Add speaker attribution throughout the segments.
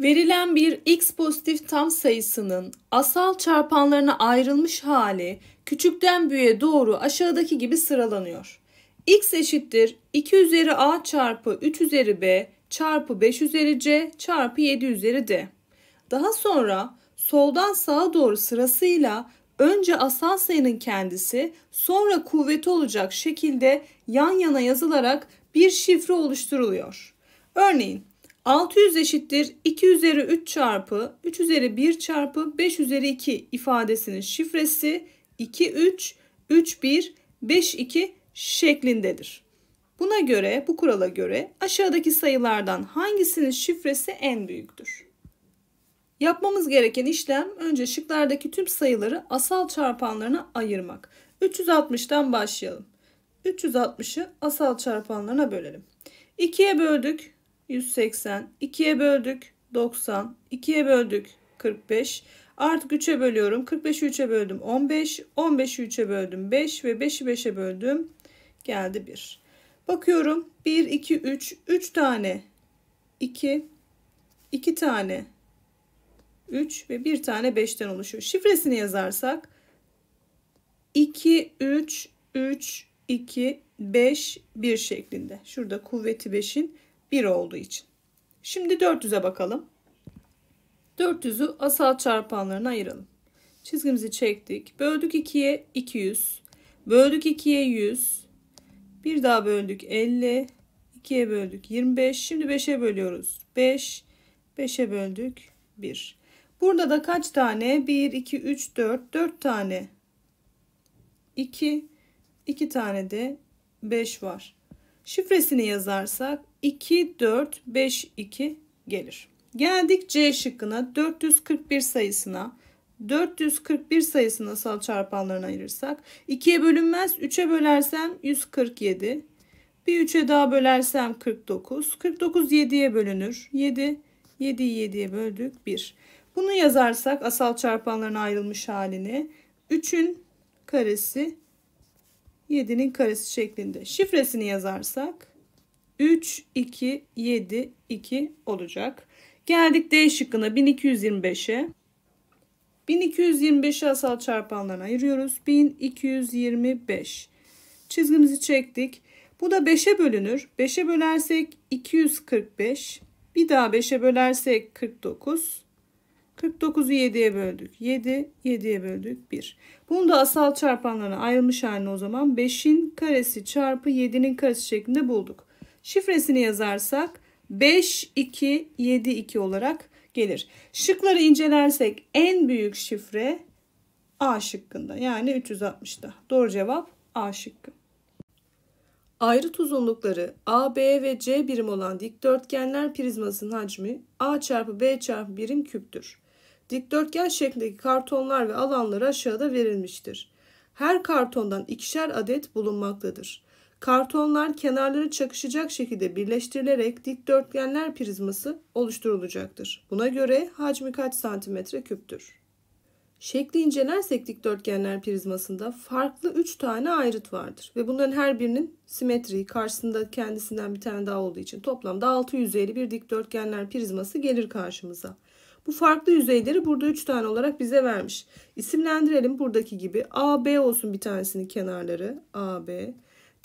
Speaker 1: Verilen bir x pozitif tam sayısının asal çarpanlarına ayrılmış hali küçükten büyüğe doğru aşağıdaki gibi sıralanıyor. x eşittir 2 üzeri a çarpı 3 üzeri b çarpı 5 üzeri c çarpı 7 üzeri d. Daha sonra soldan sağa doğru sırasıyla önce asal sayının kendisi sonra kuvveti olacak şekilde yan yana yazılarak bir şifre oluşturuluyor. Örneğin 600 eşittir 2 üzeri 3 çarpı 3 üzeri 1 çarpı 5 üzeri 2 ifadesinin şifresi 2 3 3 1 5 2 şeklindedir. Buna göre bu kurala göre aşağıdaki sayılardan hangisinin şifresi en büyüktür? Yapmamız gereken işlem önce şıklardaki tüm sayıları asal çarpanlarına ayırmak. 360'tan başlayalım. 360'ı asal çarpanlarına bölelim. 2'ye böldük 180. 2'ye böldük 90. 2'ye böldük 45. Artık 3'e bölüyorum. 45'i 3'e böldüm 15. 15'i 3'e böldüm 5 ve 5'i 5'e böldüm. Geldi 1. Bakıyorum 1, 2, 3. 3 tane 2. 2 tane 3 ve 1 tane 5'ten oluşuyor. Şifresini yazarsak 2, 3, 3, 2, 5, 1 şeklinde. Şurada kuvveti 5'in 1 olduğu için. Şimdi 400'e bakalım. 400'ü asal çarpanlarına ayıralım. Çizgimizi çektik. Böldük 2'ye 200. Böldük 2'ye 100. Bir daha böldük 50. 2'ye böldük 25. Şimdi 5'e bölüyoruz. 5. 5'e böldük 1. Burada da kaç tane? 1, 2, 3, 4. 4 tane 2. 2 tane de 5 var. Şifresini yazarsak 2, 4, 5, 2 gelir. Geldik C şıkkına 441 sayısına. 441 sayısına asal çarpanlarına ayırırsak 2'ye bölünmez 3'e bölersem 147. Bir 3'e daha bölersem 49. 49 7'ye bölünür. 7 7'yi 7'ye böldük 1. Bunu yazarsak asal çarpanlarına ayrılmış halini 3'ün karesi 7'nin karesi şeklinde. Şifresini yazarsak 3, 2, 7, 2 olacak. Geldik D şıkkına 1225'e. 1225'i asal çarpanlarına ayırıyoruz. 1225. Çizgimizi çektik. Bu da 5'e bölünür. 5'e bölersek 245. Bir daha 5'e bölersek 49. 49'u 7'ye böldük. 7, 7'ye böldük 1. Bunu da asal çarpanlarına ayrılmış halini o zaman 5'in karesi çarpı 7'nin karesi şeklinde bulduk. Şifresini yazarsak 5272 olarak gelir. Şıkları incelersek en büyük şifre A şıkkında yani 360'da. Doğru cevap A şıkkı. Ayrıt uzunlukları A, B ve C birim olan dikdörtgenler prizmasının hacmi A çarpı B çarpı birim küptür. Dikdörtgen şeklindeki kartonlar ve alanları aşağıda verilmiştir. Her kartondan ikişer adet bulunmaktadır. Kartonlar kenarları çakışacak şekilde birleştirilerek dikdörtgenler prizması oluşturulacaktır. Buna göre hacmi kaç santimetre küptür? Şekli incelersek dikdörtgenler prizmasında farklı 3 tane ayrıt vardır. Ve bunların her birinin simetriği karşısında kendisinden bir tane daha olduğu için toplamda 6 yüzeyli bir dikdörtgenler prizması gelir karşımıza. Bu farklı yüzeyleri burada 3 tane olarak bize vermiş. İsimlendirelim buradaki gibi. AB olsun bir tanesinin kenarları. AB. B.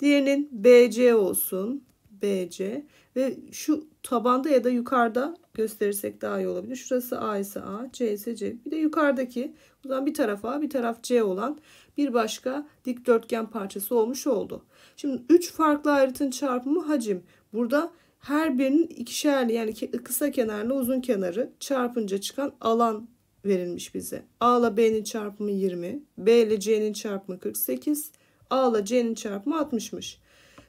Speaker 1: Diğerinin BC olsun. BC ve şu tabanda ya da yukarıda gösterirsek daha iyi olabilir. Şurası A ise A, C ise C. Bir de yukarıdaki o zaman bir taraf A, bir taraf C olan bir başka dikdörtgen parçası olmuş oldu. Şimdi 3 farklı ayrıtın çarpımı hacim. Burada her birinin ikişerli yani kısa kenarla uzun kenarı çarpınca çıkan alan verilmiş bize. A ile B'nin çarpımı 20, B ile C'nin çarpımı 48, A ile C'nin çarpımı 60'mış.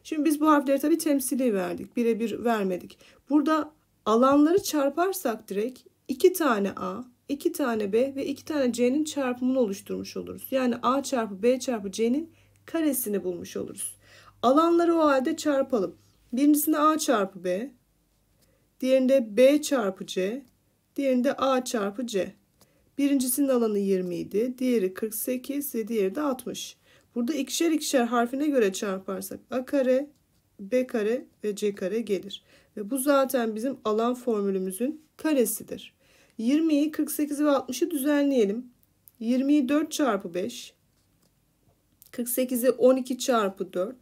Speaker 1: Şimdi biz bu harfleri tabii temsili verdik. Birebir vermedik. Burada alanları çarparsak direkt 2 tane A, 2 tane B ve 2 tane C'nin çarpımını oluşturmuş oluruz. Yani A çarpı B çarpı C'nin karesini bulmuş oluruz. Alanları o halde çarpalım. Birincisinde A çarpı B, diğerinde B çarpı C, diğerinde A çarpı C. Birincisinin alanı 20 idi, diğeri 48 ve diğeri de 60. Burada ikişer ikişer harfine göre çarparsak a kare, b kare ve c kare gelir. Ve bu zaten bizim alan formülümüzün karesidir. 20'yi 48'i ve 60'ı düzenleyelim. 20'yi 4 çarpı 5, 48'i 12 çarpı 4,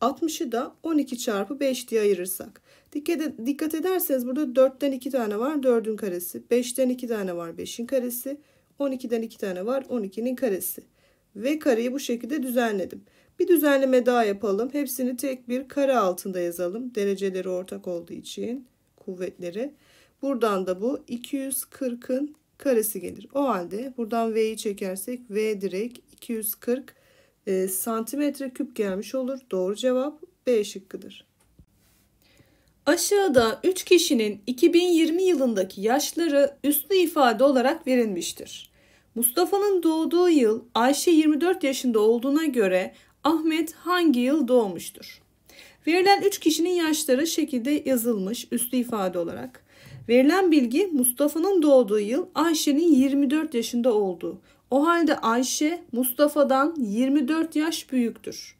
Speaker 1: 60'ı da 12 çarpı 5 diye ayırırsak. Dikkat, dikkat ederseniz burada 4'ten 2 tane var 4'ün karesi, 5'ten 2 tane var 5'in karesi, 12'den 2 tane var 12'nin karesi ve kareyi bu şekilde düzenledim. Bir düzenleme daha yapalım. Hepsini tek bir kare altında yazalım. Dereceleri ortak olduğu için kuvvetleri. Buradan da bu 240'ın karesi gelir. O halde buradan V'yi çekersek V direkt 240 e, santimetre küp gelmiş olur. Doğru cevap B şıkkıdır. Aşağıda 3 kişinin 2020 yılındaki yaşları üstlü ifade olarak verilmiştir. Mustafa'nın doğduğu yıl Ayşe 24 yaşında olduğuna göre Ahmet hangi yıl doğmuştur? Verilen 3 kişinin yaşları şekilde yazılmış üstü ifade olarak. Verilen bilgi Mustafa'nın doğduğu yıl Ayşe'nin 24 yaşında olduğu. O halde Ayşe Mustafa'dan 24 yaş büyüktür.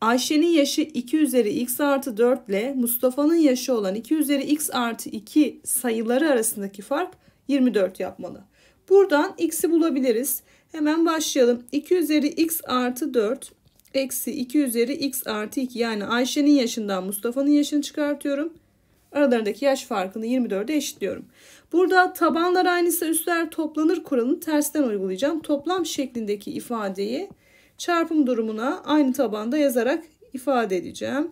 Speaker 1: Ayşe'nin yaşı 2 üzeri x artı 4 ile Mustafa'nın yaşı olan 2 üzeri x artı 2 sayıları arasındaki fark 24 yapmalı. Buradan x'i bulabiliriz. Hemen başlayalım. 2 üzeri x artı 4 eksi 2 üzeri x artı 2 yani Ayşe'nin yaşından Mustafa'nın yaşını çıkartıyorum. Aralarındaki yaş farkını 24'e eşitliyorum. Burada tabanlar aynısı üstler toplanır kuralını tersten uygulayacağım. Toplam şeklindeki ifadeyi çarpım durumuna aynı tabanda yazarak ifade edeceğim.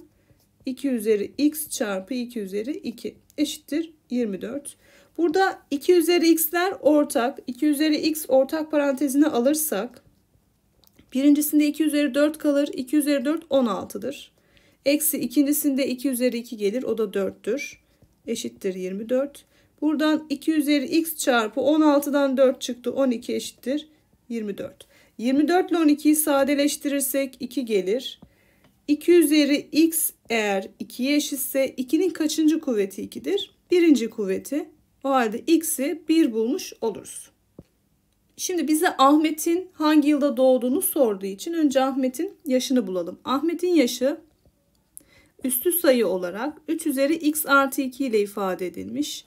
Speaker 1: 2 üzeri x çarpı 2 üzeri 2 eşittir 24. Burada 2 üzeri x'ler ortak. 2 üzeri x ortak parantezine alırsak birincisinde 2 üzeri 4 kalır. 2 üzeri 4 16'dır. Eksi ikincisinde 2 üzeri 2 gelir. O da 4'tür. Eşittir 24. Buradan 2 üzeri x çarpı 16'dan 4 çıktı. 12 eşittir 24. 24 ile 12'yi sadeleştirirsek 2 gelir. 2 üzeri x eğer 2'ye eşitse 2'nin kaçıncı kuvveti 2'dir? Birinci kuvveti o halde x'i 1 bulmuş oluruz. Şimdi bize Ahmet'in hangi yılda doğduğunu sorduğu için önce Ahmet'in yaşını bulalım. Ahmet'in yaşı üstü sayı olarak 3 üzeri x artı 2 ile ifade edilmiş.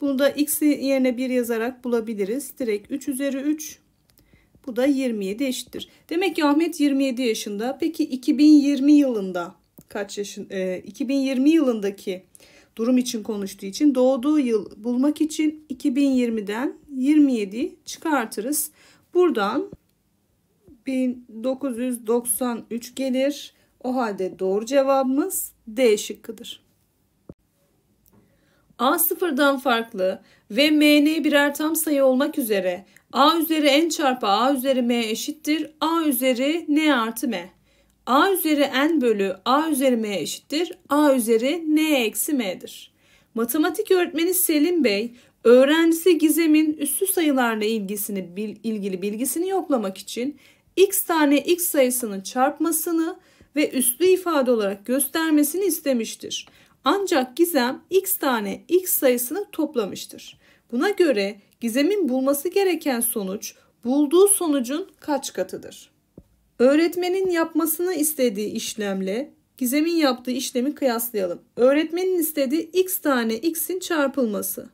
Speaker 1: Bunu da x'i yerine 1 yazarak bulabiliriz. Direkt 3 üzeri 3 bu da 27 eşittir. Demek ki Ahmet 27 yaşında. Peki 2020 yılında kaç yaşın e, 2020 yılındaki durum için konuştuğu için doğduğu yıl bulmak için 2020'den 27'yi çıkartırız. Buradan 1993 gelir. O halde doğru cevabımız D şıkkıdır. A sıfırdan farklı ve mn birer tam sayı olmak üzere a üzeri n çarpı a üzeri m eşittir a üzeri n artı m a üzeri n bölü a üzeri m eşittir. a üzeri n eksi m'dir. Matematik öğretmeni Selim Bey, öğrencisi Gizem'in üssü sayılarla ilgisini, bil, ilgili bilgisini yoklamak için x tane x sayısının çarpmasını ve üslü ifade olarak göstermesini istemiştir. Ancak Gizem x tane x sayısını toplamıştır. Buna göre Gizem'in bulması gereken sonuç bulduğu sonucun kaç katıdır? Öğretmenin yapmasını istediği işlemle Gizem'in yaptığı işlemi kıyaslayalım. Öğretmenin istediği x tane x'in çarpılması.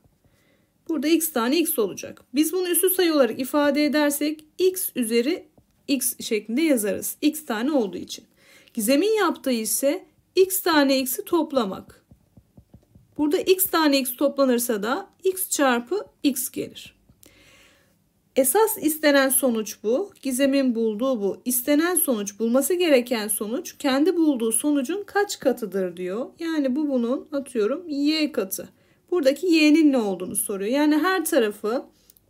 Speaker 1: Burada x tane x olacak. Biz bunu üssü sayı olarak ifade edersek x üzeri x şeklinde yazarız. x tane olduğu için. Gizem'in yaptığı ise x tane x'i toplamak. Burada x tane x toplanırsa da x çarpı x gelir. Esas istenen sonuç bu. Gizem'in bulduğu bu. İstenen sonuç, bulması gereken sonuç kendi bulduğu sonucun kaç katıdır diyor. Yani bu bunun atıyorum y katı. Buradaki y'nin ne olduğunu soruyor. Yani her tarafı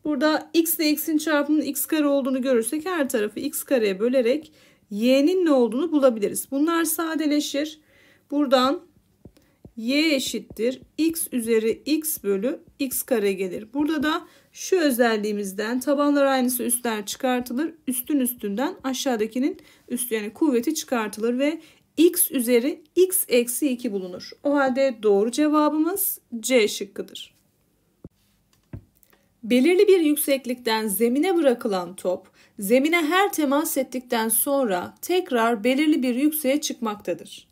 Speaker 1: burada x ile x'in çarpımının x kare olduğunu görürsek her tarafı x kareye bölerek y'nin ne olduğunu bulabiliriz. Bunlar sadeleşir. Buradan y eşittir x üzeri x bölü x kare gelir. Burada da şu özelliğimizden tabanlar aynısı üstler çıkartılır. Üstün üstünden aşağıdakinin üstü yani kuvveti çıkartılır ve x üzeri x eksi 2 bulunur. O halde doğru cevabımız C şıkkıdır. Belirli bir yükseklikten zemine bırakılan top, zemine her temas ettikten sonra tekrar belirli bir yükseğe çıkmaktadır.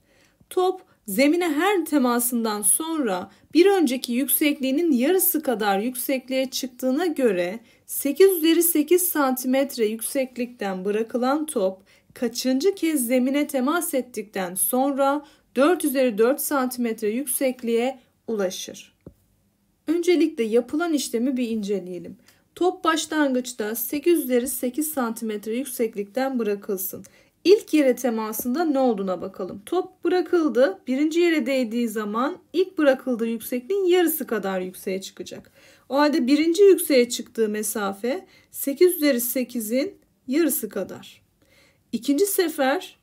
Speaker 1: Top, zemine her temasından sonra bir önceki yüksekliğinin yarısı kadar yüksekliğe çıktığına göre 8 üzeri 8 santimetre yükseklikten bırakılan top kaçıncı kez zemine temas ettikten sonra 4 üzeri 4 santimetre yüksekliğe ulaşır. Öncelikle yapılan işlemi bir inceleyelim. Top başlangıçta 8 üzeri 8 santimetre yükseklikten bırakılsın. İlk yere temasında ne olduğuna bakalım. Top bırakıldı. Birinci yere değdiği zaman ilk bırakıldığı yüksekliğin yarısı kadar yükseğe çıkacak. O halde birinci yükseğe çıktığı mesafe 8 üzeri 8'in yarısı kadar. İkinci sefer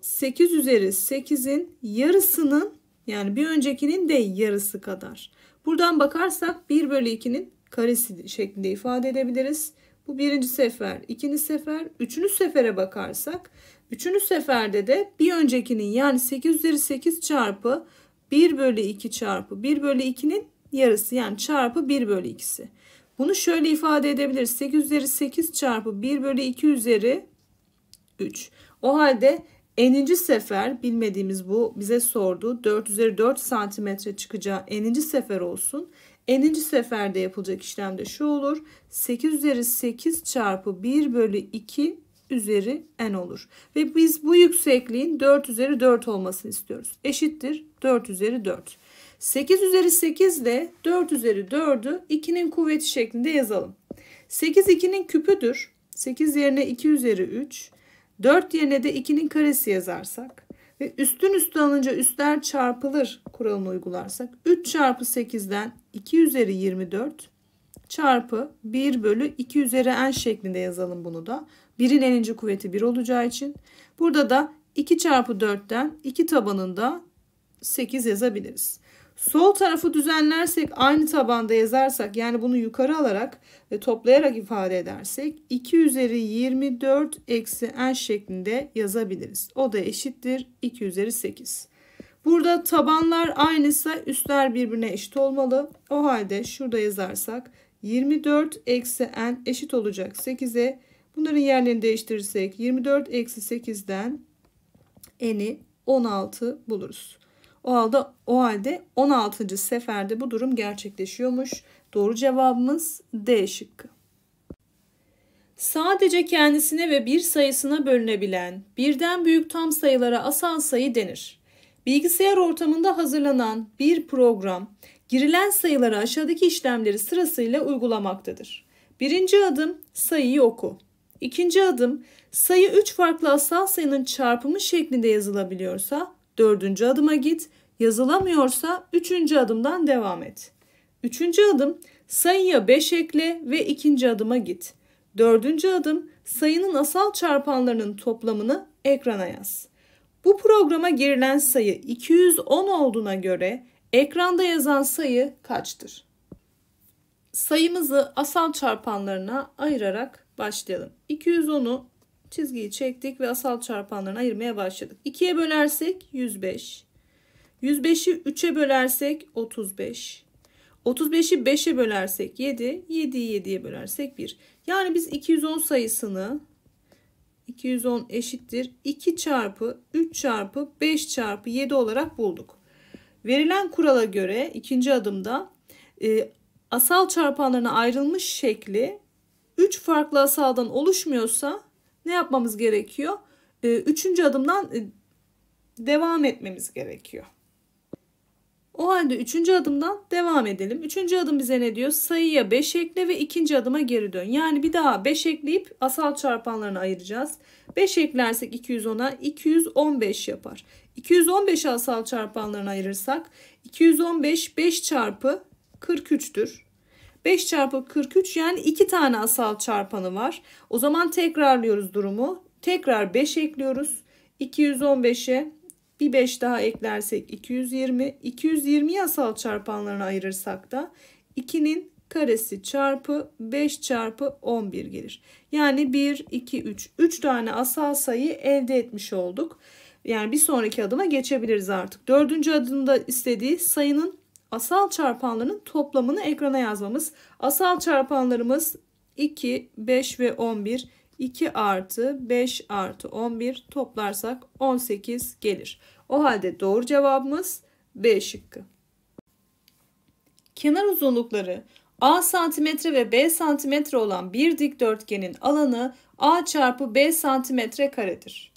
Speaker 1: 8 üzeri 8'in yarısının yani bir öncekinin de yarısı kadar. Buradan bakarsak 1 bölü 2'nin karesi şeklinde ifade edebiliriz. Bu birinci sefer, ikinci sefer, üçüncü sefere bakarsak, üçüncü seferde de bir öncekinin yani 8 üzeri 8 çarpı 1 bölü 2 çarpı 1 bölü 2'nin yarısı yani çarpı 1 bölü 2'si. Bunu şöyle ifade edebiliriz. 8 üzeri 8 çarpı 1 bölü 2 üzeri 3. O halde eninci sefer bilmediğimiz bu bize sordu. 4 üzeri 4 santimetre çıkacağı eninci sefer olsun. N'inci seferde yapılacak işlem de şu olur. 8 üzeri 8 çarpı 1 bölü 2 üzeri n olur. Ve biz bu yüksekliğin 4 üzeri 4 olmasını istiyoruz. Eşittir 4 üzeri 4. 8 üzeri 8 ile 4 üzeri 4'ü 2'nin kuvveti şeklinde yazalım. 8 2'nin küpüdür. 8 yerine 2 üzeri 3. 4 yerine de 2'nin karesi yazarsak. Ve üstün üstü alınca üstler çarpılır kuralını uygularsak. 3 çarpı 8'den 2 üzeri 24 çarpı 1 bölü 2 üzeri n şeklinde yazalım bunu da. 1'in eninci kuvveti 1 olacağı için. Burada da 2 çarpı 4'ten 2 tabanında 8 yazabiliriz. Sol tarafı düzenlersek aynı tabanda yazarsak yani bunu yukarı alarak ve toplayarak ifade edersek 2 üzeri 24 eksi n şeklinde yazabiliriz. O da eşittir 2 üzeri 8. Burada tabanlar aynıysa üstler birbirine eşit olmalı. O halde şurada yazarsak 24 eksi n eşit olacak 8'e. Bunların yerlerini değiştirirsek 24 eksi 8'den n'i 16 buluruz. O halde, o halde 16. seferde bu durum gerçekleşiyormuş. Doğru cevabımız D şıkkı. Sadece kendisine ve bir sayısına bölünebilen birden büyük tam sayılara asal sayı denir. Bilgisayar ortamında hazırlanan bir program girilen sayılara aşağıdaki işlemleri sırasıyla uygulamaktadır. Birinci adım sayıyı oku. İkinci adım sayı 3 farklı asal sayının çarpımı şeklinde yazılabiliyorsa Dördüncü adıma git. Yazılamıyorsa üçüncü adımdan devam et. Üçüncü adım sayıya 5 ekle ve ikinci adıma git. Dördüncü adım sayının asal çarpanlarının toplamını ekrana yaz. Bu programa girilen sayı 210 olduğuna göre ekranda yazan sayı kaçtır? Sayımızı asal çarpanlarına ayırarak başlayalım. 210'u Çizgiyi çektik ve asal çarpanlarını ayırmaya başladık. 2'ye bölersek 105. 105'i 3'e bölersek 35. 35'i 5'e bölersek 7. 7'yi 7'ye bölersek 1. Yani biz 210 sayısını 210 eşittir 2 çarpı 3 çarpı 5 çarpı 7 olarak bulduk. Verilen kurala göre ikinci adımda e, asal çarpanlarına ayrılmış şekli 3 farklı asaldan oluşmuyorsa ne yapmamız gerekiyor? Ee, üçüncü adımdan e, devam etmemiz gerekiyor. O halde üçüncü adımdan devam edelim. Üçüncü adım bize ne diyor? Sayıya 5 ekle ve ikinci adıma geri dön. Yani bir daha 5 ekleyip asal çarpanlarını ayıracağız. 5 eklersek 210'a 215 yapar. 215 asal çarpanlarını ayırırsak 215 5 çarpı 43'tür. 5 çarpı 43 yani 2 tane asal çarpanı var. O zaman tekrarlıyoruz durumu. Tekrar 5 ekliyoruz. 215'e bir 5 daha eklersek 220. 220'yi asal çarpanlarına ayırırsak da 2'nin karesi çarpı 5 çarpı 11 gelir. Yani 1, 2, 3. 3 tane asal sayı elde etmiş olduk. Yani bir sonraki adıma geçebiliriz artık. Dördüncü adımda istediği sayının asal çarpanların toplamını ekrana yazmamız. Asal çarpanlarımız 2, 5 ve 11. 2 artı 5 artı 11 toplarsak 18 gelir. O halde doğru cevabımız B şıkkı. Kenar uzunlukları A santimetre ve B santimetre olan bir dikdörtgenin alanı A çarpı B santimetre karedir.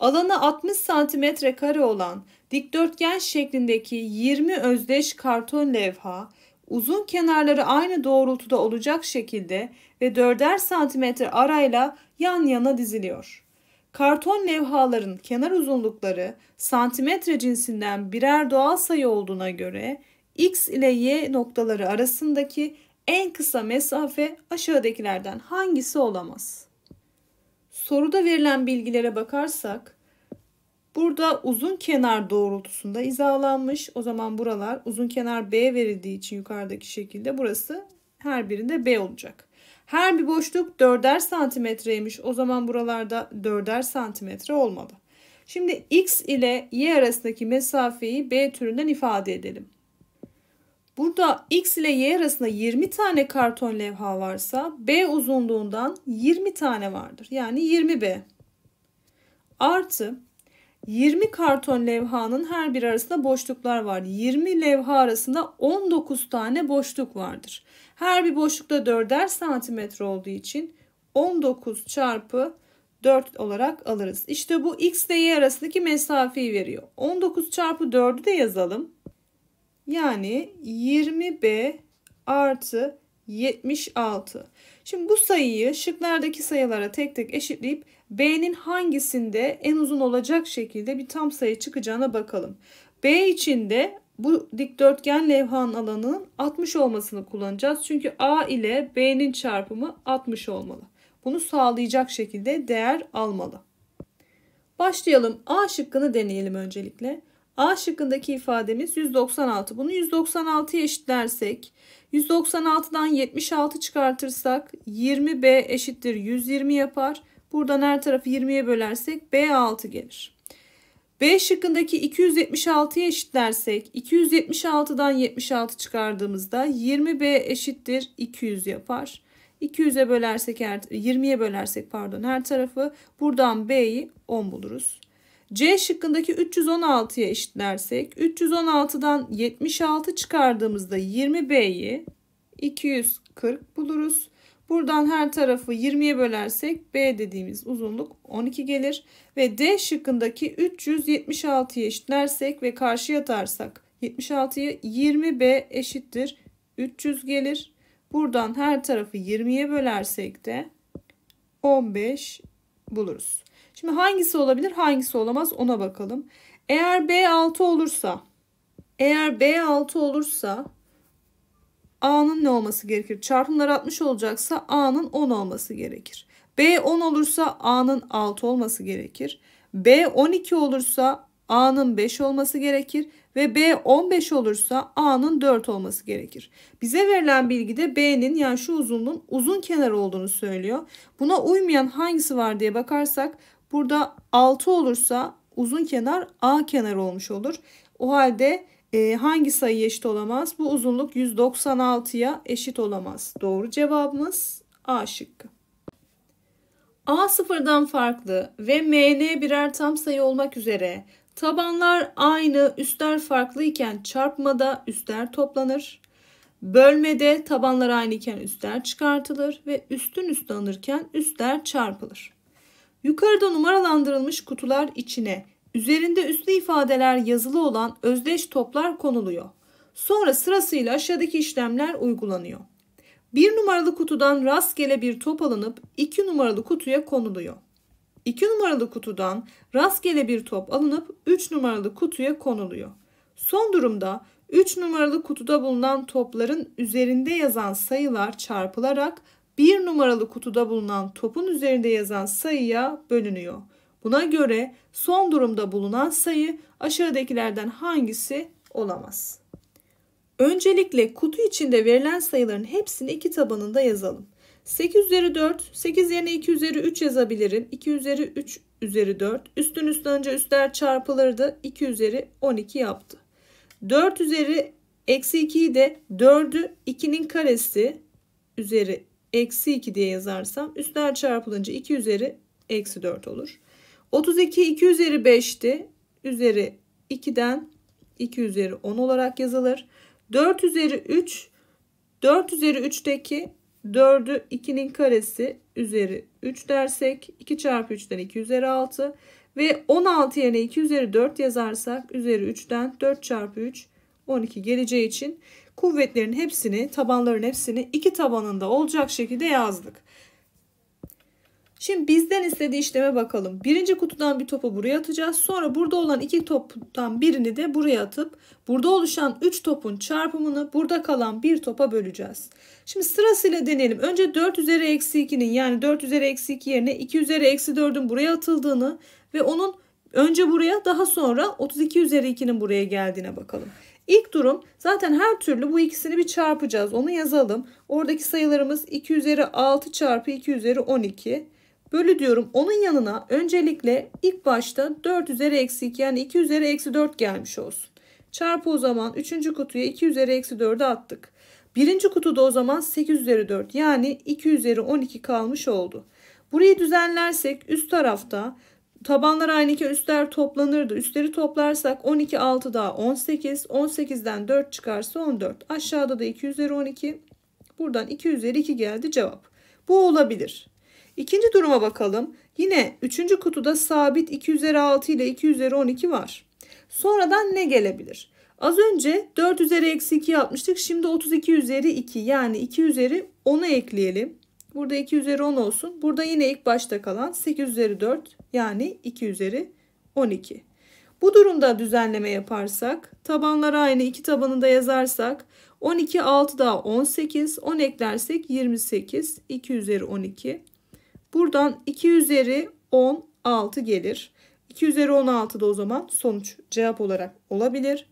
Speaker 1: Alanı 60 santimetre kare olan Dikdörtgen şeklindeki 20 özdeş karton levha uzun kenarları aynı doğrultuda olacak şekilde ve 4'er santimetre arayla yan yana diziliyor. Karton levhaların kenar uzunlukları santimetre cinsinden birer doğal sayı olduğuna göre x ile y noktaları arasındaki en kısa mesafe aşağıdakilerden hangisi olamaz? Soruda verilen bilgilere bakarsak Burada uzun kenar doğrultusunda hizalanmış. O zaman buralar uzun kenar B verildiği için yukarıdaki şekilde burası her birinde B olacak. Her bir boşluk 4'er santimetreymiş. O zaman buralarda 4'er santimetre olmalı. Şimdi x ile y arasındaki mesafeyi b türünden ifade edelim. Burada x ile y arasında 20 tane karton levha varsa b uzunluğundan 20 tane vardır. Yani 20b. Artı 20 karton levhanın her biri arasında boşluklar var. 20 levha arasında 19 tane boşluk vardır. Her bir boşlukta 4'er santimetre olduğu için 19 çarpı 4 olarak alırız. İşte bu x ile y arasındaki mesafeyi veriyor. 19 çarpı 4'ü de yazalım. Yani 20b artı 76. Şimdi bu sayıyı şıklardaki sayılara tek tek eşitleyip B'nin hangisinde en uzun olacak şekilde bir tam sayı çıkacağına bakalım. B için de bu dikdörtgen levhanın alanının 60 olmasını kullanacağız. Çünkü A ile B'nin çarpımı 60 olmalı. Bunu sağlayacak şekilde değer almalı. Başlayalım. A şıkkını deneyelim öncelikle. A şıkkındaki ifademiz 196. Bunu 196'ya eşitlersek 196'dan 76 çıkartırsak 20B eşittir 120 yapar. Buradan her tarafı 20'ye bölersek B6 gelir. B şıkkındaki 276'ya eşitlersek 276'dan 76 çıkardığımızda 20B eşittir 200 yapar. 200'e bölersek 20'ye bölersek pardon her tarafı buradan B'yi 10 buluruz. C şıkkındaki 316'ya eşitlersek 316'dan 76 çıkardığımızda 20B'yi 240 buluruz. Buradan her tarafı 20'ye bölersek B dediğimiz uzunluk 12 gelir. Ve D şıkkındaki 376'yı eşitlersek ve karşı atarsak 76'yı 20B eşittir 300 gelir. Buradan her tarafı 20'ye bölersek de 15 buluruz. Şimdi hangisi olabilir hangisi olamaz ona bakalım. Eğer B6 olursa eğer B6 olursa A'nın ne olması gerekir? Çarpımlar 60 olacaksa A'nın 10 olması gerekir. B 10 olursa A'nın 6 olması gerekir. B 12 olursa A'nın 5 olması gerekir ve B 15 olursa A'nın 4 olması gerekir. Bize verilen bilgi de B'nin yani şu uzunluğun uzun kenar olduğunu söylüyor. Buna uymayan hangisi var diye bakarsak burada 6 olursa uzun kenar A kenarı olmuş olur. O halde e, hangi sayı eşit olamaz? Bu uzunluk 196'ya eşit olamaz. Doğru cevabımız A şıkkı. A sıfırdan farklı ve MN birer tam sayı olmak üzere tabanlar aynı üstler farklı iken çarpmada üstler toplanır. Bölmede tabanlar aynı iken üstler çıkartılır ve üstün üstü alırken üstler çarpılır. Yukarıda numaralandırılmış kutular içine Üzerinde üslü ifadeler yazılı olan özdeş toplar konuluyor. Sonra sırasıyla aşağıdaki işlemler uygulanıyor. Bir numaralı kutudan rastgele bir top alınıp iki numaralı kutuya konuluyor. 2 numaralı kutudan rastgele bir top alınıp 3 numaralı kutuya konuluyor. Son durumda 3 numaralı kutuda bulunan topların üzerinde yazan sayılar çarpılarak 1 numaralı kutuda bulunan topun üzerinde yazan sayıya bölünüyor. Buna göre son durumda bulunan sayı aşağıdakilerden hangisi olamaz? Öncelikle kutu içinde verilen sayıların hepsini iki tabanında yazalım. 8 üzeri 4, 8 yerine 2 üzeri 3 yazabilirim. 2 üzeri 3 üzeri 4. Üstün üstün önce üstler çarpılırdı. 2 üzeri 12 yaptı. 4 üzeri eksi 2'yi de 4'ü 2'nin karesi üzeri eksi 2 diye yazarsam üstler çarpılınca 2 üzeri eksi 4 olur. 32 2 üzeri 5'ti. Üzeri 2'den 2 üzeri 10 olarak yazılır. 4 üzeri 3 4 üzeri 3'teki 4'ü 2'nin karesi üzeri 3 dersek 2 çarpı 3'ten 2 üzeri 6 ve 16 yerine 2 üzeri 4 yazarsak üzeri 3'ten 4 çarpı 3 12 geleceği için kuvvetlerin hepsini tabanların hepsini 2 tabanında olacak şekilde yazdık. Şimdi bizden istediği işleme bakalım. Birinci kutudan bir topu buraya atacağız. Sonra burada olan iki toptan birini de buraya atıp burada oluşan üç topun çarpımını burada kalan bir topa böleceğiz. Şimdi sırasıyla deneyelim. Önce 4 üzeri eksi 2'nin yani 4 üzeri eksi 2 yerine 2 üzeri eksi 4'ün buraya atıldığını ve onun önce buraya daha sonra 32 üzeri 2'nin buraya geldiğine bakalım. İlk durum zaten her türlü bu ikisini bir çarpacağız. Onu yazalım. Oradaki sayılarımız 2 üzeri 6 çarpı 2 üzeri 12. Bölü diyorum onun yanına öncelikle ilk başta 4 üzeri eksi 2 yani 2 üzeri eksi 4 gelmiş olsun. Çarpı o zaman 3. kutuya 2 üzeri eksi 4'ü attık. Birinci kutuda o zaman 8 üzeri 4 yani 2 üzeri 12 kalmış oldu. Burayı düzenlersek üst tarafta tabanlar aynı ki üstler toplanırdı. Üstleri toplarsak 12 6 daha 18. 18'den 4 çıkarsa 14. Aşağıda da 2 üzeri 12. Buradan 2 üzeri 2 geldi cevap. Bu olabilir. İkinci duruma bakalım. Yine üçüncü kutuda sabit 2 üzeri 6 ile 2 üzeri 12 var. Sonradan ne gelebilir? Az önce 4 üzeri eksi 2 yapmıştık. Şimdi 32 üzeri 2 yani 2 üzeri 10'u ekleyelim. Burada 2 üzeri 10 olsun. Burada yine ilk başta kalan 8 üzeri 4 yani 2 üzeri 12. Bu durumda düzenleme yaparsak tabanlar aynı iki tabanı da yazarsak 12 6 daha 18 10 eklersek 28 2 üzeri 12 Buradan 2 üzeri 16 gelir. 2 üzeri 16 da o zaman sonuç cevap olarak olabilir.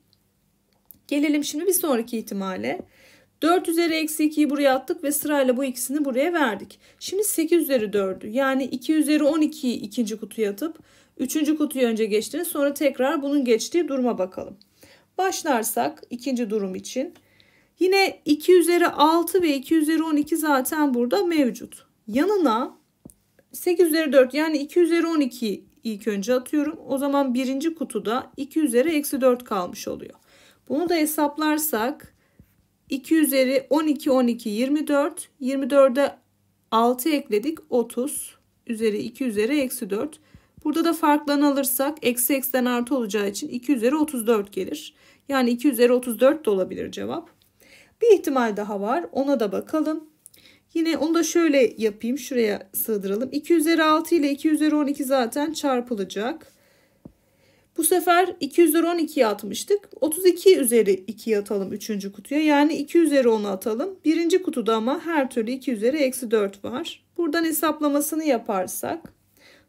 Speaker 1: Gelelim şimdi bir sonraki ihtimale. 4 üzeri eksi 2'yi buraya attık ve sırayla bu ikisini buraya verdik. Şimdi 8 üzeri 4'ü yani 2 üzeri 12'yi ikinci kutuya atıp 3. kutuyu önce geçtiniz sonra tekrar bunun geçtiği duruma bakalım. Başlarsak ikinci durum için Yine 2 üzeri 6 ve 2 üzeri 12 zaten burada mevcut. Yanına 8 üzeri 4 yani 2 üzeri 12 ilk önce atıyorum. O zaman birinci kutuda 2 üzeri eksi 4 kalmış oluyor. Bunu da hesaplarsak 2 üzeri 12 12 24 24'e 6 ekledik 30 üzeri 2 üzeri eksi 4. Burada da farklan alırsak eksi eksiden artı olacağı için 2 üzeri 34 gelir. Yani 2 üzeri 34 de olabilir cevap. Bir ihtimal daha var ona da bakalım. Yine onu da şöyle yapayım. Şuraya sığdıralım. 2 üzeri 6 ile 2 üzeri 12 zaten çarpılacak. Bu sefer 2 üzeri 12'ye atmıştık. 32 üzeri 2 atalım 3. kutuya. Yani 2 üzeri 10'u atalım. 1. kutuda ama her türlü 2 üzeri eksi 4 var. Buradan hesaplamasını yaparsak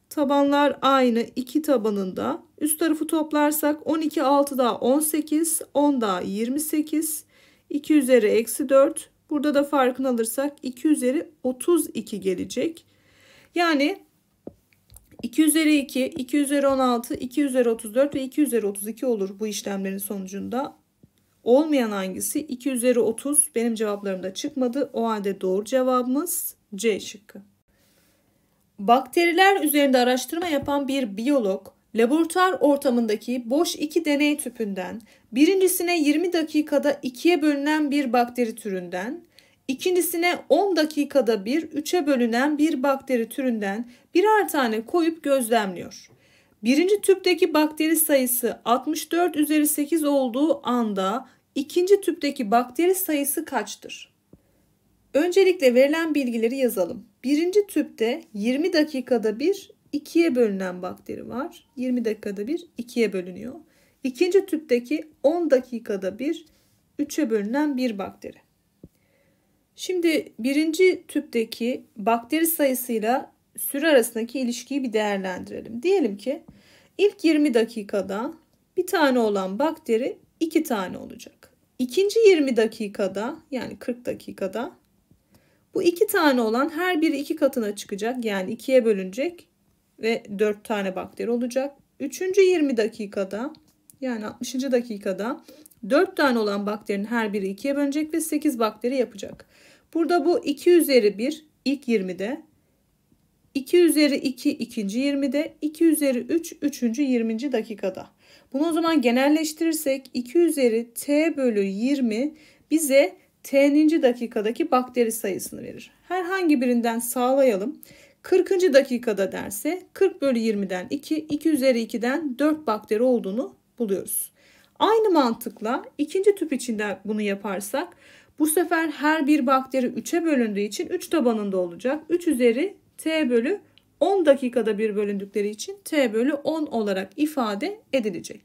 Speaker 1: tabanlar aynı 2 tabanında. Üst tarafı toplarsak 12 6 daha 18 10 daha 28 2 üzeri eksi 4 Burada da farkını alırsak 2 üzeri 32 gelecek. Yani 2 üzeri 2, 2 üzeri 16, 2 üzeri 34 ve 2 üzeri 32 olur bu işlemlerin sonucunda. Olmayan hangisi? 2 üzeri 30 benim cevaplarımda çıkmadı. O halde doğru cevabımız C şıkkı. Bakteriler üzerinde araştırma yapan bir biyolog Laboratuvar ortamındaki boş iki deney tüpünden birincisine 20 dakikada ikiye bölünen bir bakteri türünden, ikincisine 10 dakikada bir üçe bölünen bir bakteri türünden birer tane koyup gözlemliyor. Birinci tüpteki bakteri sayısı 64 üzeri 8 olduğu anda ikinci tüpteki bakteri sayısı kaçtır? Öncelikle verilen bilgileri yazalım. Birinci tüpte 20 dakikada bir, 2'ye bölünen bakteri var. 20 dakikada bir ikiye bölünüyor. İkinci tüpteki 10 dakikada bir üçe bölünen bir bakteri. Şimdi birinci tüpteki bakteri sayısıyla süre arasındaki ilişkiyi bir değerlendirelim. Diyelim ki ilk 20 dakikada bir tane olan bakteri iki tane olacak. İkinci 20 dakikada yani 40 dakikada bu iki tane olan her biri iki katına çıkacak yani ikiye bölünecek ve 4 tane bakteri olacak. Üçüncü 20 dakikada yani 60. dakikada 4 tane olan bakterinin her biri 2'ye bölünecek ve 8 bakteri yapacak. Burada bu 2 üzeri 1 ilk 20'de, 2 üzeri 2 ikinci 20'de, 2 üzeri 3 üçüncü 20. dakikada. Bunu o zaman genelleştirirsek 2 üzeri t bölü 20 bize t'ninci dakikadaki bakteri sayısını verir. Herhangi birinden sağlayalım. 40. dakikada derse 40 bölü 20'den 2, 2 üzeri 2'den 4 bakteri olduğunu buluyoruz. Aynı mantıkla ikinci tüp içinde bunu yaparsak bu sefer her bir bakteri 3'e bölündüğü için 3 tabanında olacak. 3 üzeri t bölü 10 dakikada bir bölündükleri için t bölü 10 olarak ifade edilecek.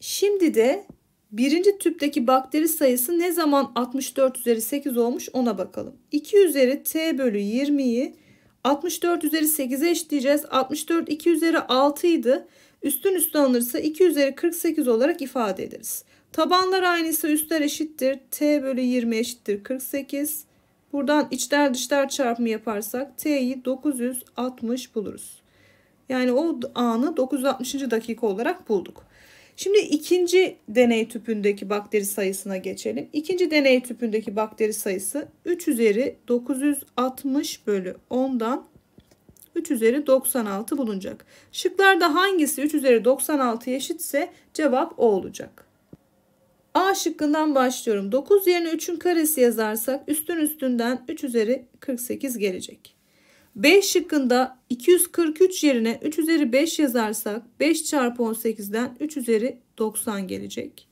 Speaker 1: Şimdi de birinci tüpteki bakteri sayısı ne zaman 64 üzeri 8 olmuş ona bakalım. 2 üzeri t bölü 20'yi 64 üzeri 8'e eşitleyeceğiz. 64 2 üzeri 6 idi. Üstün üstü alınırsa 2 üzeri 48 olarak ifade ederiz. Tabanlar aynı ise üstler eşittir. T bölü 20 eşittir 48. Buradan içler dışlar çarpımı yaparsak T'yi 960 buluruz. Yani o anı 960. dakika olarak bulduk. Şimdi ikinci deney tüpündeki bakteri sayısına geçelim. İkinci deney tüpündeki bakteri sayısı 3 üzeri 960 bölü 10'dan 3 üzeri 96 bulunacak. Şıklarda hangisi 3 üzeri 96 eşitse cevap o olacak. A şıkkından başlıyorum. 9 yerine 3'ün karesi yazarsak üstün üstünden 3 üzeri 48 gelecek. B şıkkında 243 yerine 3 üzeri 5 yazarsak 5 çarpı 18'den 3 üzeri 90 gelecek.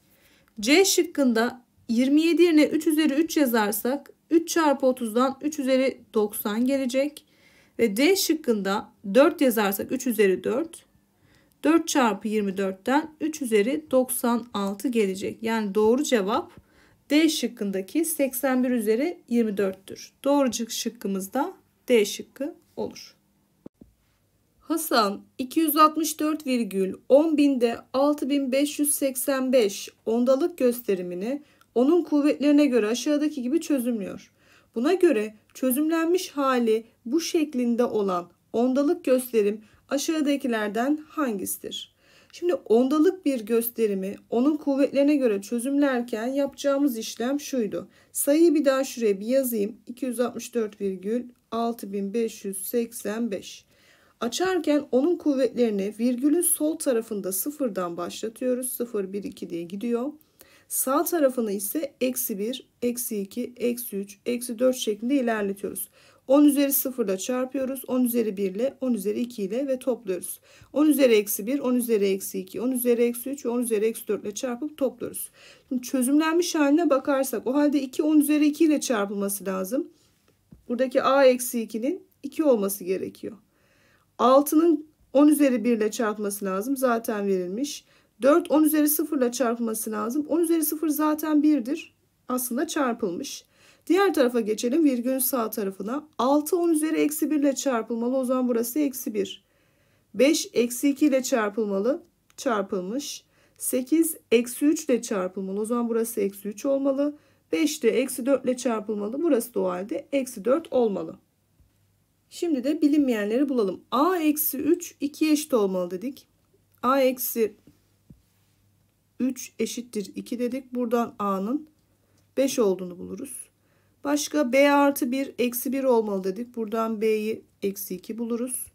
Speaker 1: C şıkkında 27 yerine 3 üzeri 3 yazarsak 3 çarpı 30'dan 3 üzeri 90 gelecek. Ve D şıkkında 4 yazarsak 3 üzeri 4. 4 çarpı 24'ten 3 üzeri 96 gelecek. Yani doğru cevap D şıkkındaki 81 üzeri 24'tür. Doğru şıkkımız da D şıkkı olur. Hasan 264,10 binde 6585 ondalık gösterimini onun kuvvetlerine göre aşağıdaki gibi çözümlüyor. Buna göre çözümlenmiş hali bu şeklinde olan ondalık gösterim aşağıdakilerden hangisidir? Şimdi ondalık bir gösterimi onun kuvvetlerine göre çözümlerken yapacağımız işlem şuydu. Sayıyı bir daha şuraya bir yazayım. 264,10 6585. Açarken onun kuvvetlerini virgülün sol tarafında sıfırdan başlatıyoruz. 0, 1, 2 diye gidiyor. Sağ tarafını ise eksi 1, eksi 2, eksi 3, eksi 4 şeklinde ilerletiyoruz. 10 üzeri 0 ile çarpıyoruz. 10 üzeri 1 ile 10 üzeri 2 ile ve topluyoruz. 10 üzeri eksi 1, 10 üzeri eksi 2, 10 üzeri eksi 3 ve 10 üzeri eksi 4 ile çarpıp topluyoruz. Şimdi çözümlenmiş haline bakarsak o halde 2 10 üzeri 2 ile çarpılması lazım. Buradaki a eksi 2'nin 2 olması gerekiyor. 6'nın 10 üzeri 1 ile çarpması lazım. Zaten verilmiş. 4 10 üzeri 0 ile çarpması lazım. 10 üzeri 0 zaten 1'dir. Aslında çarpılmış. Diğer tarafa geçelim. Virgülün sağ tarafına. 6 10 üzeri eksi 1 ile çarpılmalı. O zaman burası eksi 1. 5 eksi 2 ile çarpılmalı. Çarpılmış. 8 eksi 3 ile çarpılmalı. O zaman burası eksi 3 olmalı. 5 de eksi 4 ile çarpılmalı. Burası da o halde eksi 4 olmalı. Şimdi de bilinmeyenleri bulalım. A eksi 3 2 eşit olmalı dedik. A eksi 3 eşittir 2 dedik. Buradan A'nın 5 olduğunu buluruz. Başka B artı 1 eksi 1 olmalı dedik. Buradan B'yi eksi 2 buluruz.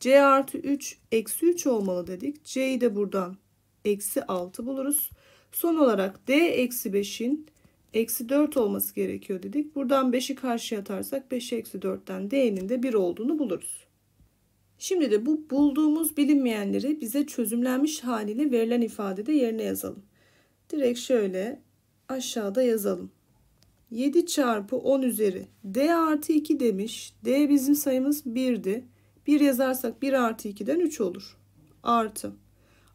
Speaker 1: C artı 3 eksi 3 olmalı dedik. C'yi de buradan eksi 6 buluruz. Son olarak D eksi 5'in eksi 4 olması gerekiyor dedik. Buradan 5'i karşıya atarsak 5 eksi 4'ten D'nin de 1 olduğunu buluruz. Şimdi de bu bulduğumuz bilinmeyenleri bize çözümlenmiş haliyle verilen ifadede yerine yazalım. Direkt şöyle aşağıda yazalım. 7 çarpı 10 üzeri D artı 2 demiş. D bizim sayımız 1'di. 1 yazarsak 1 artı 2'den 3 olur. Artı.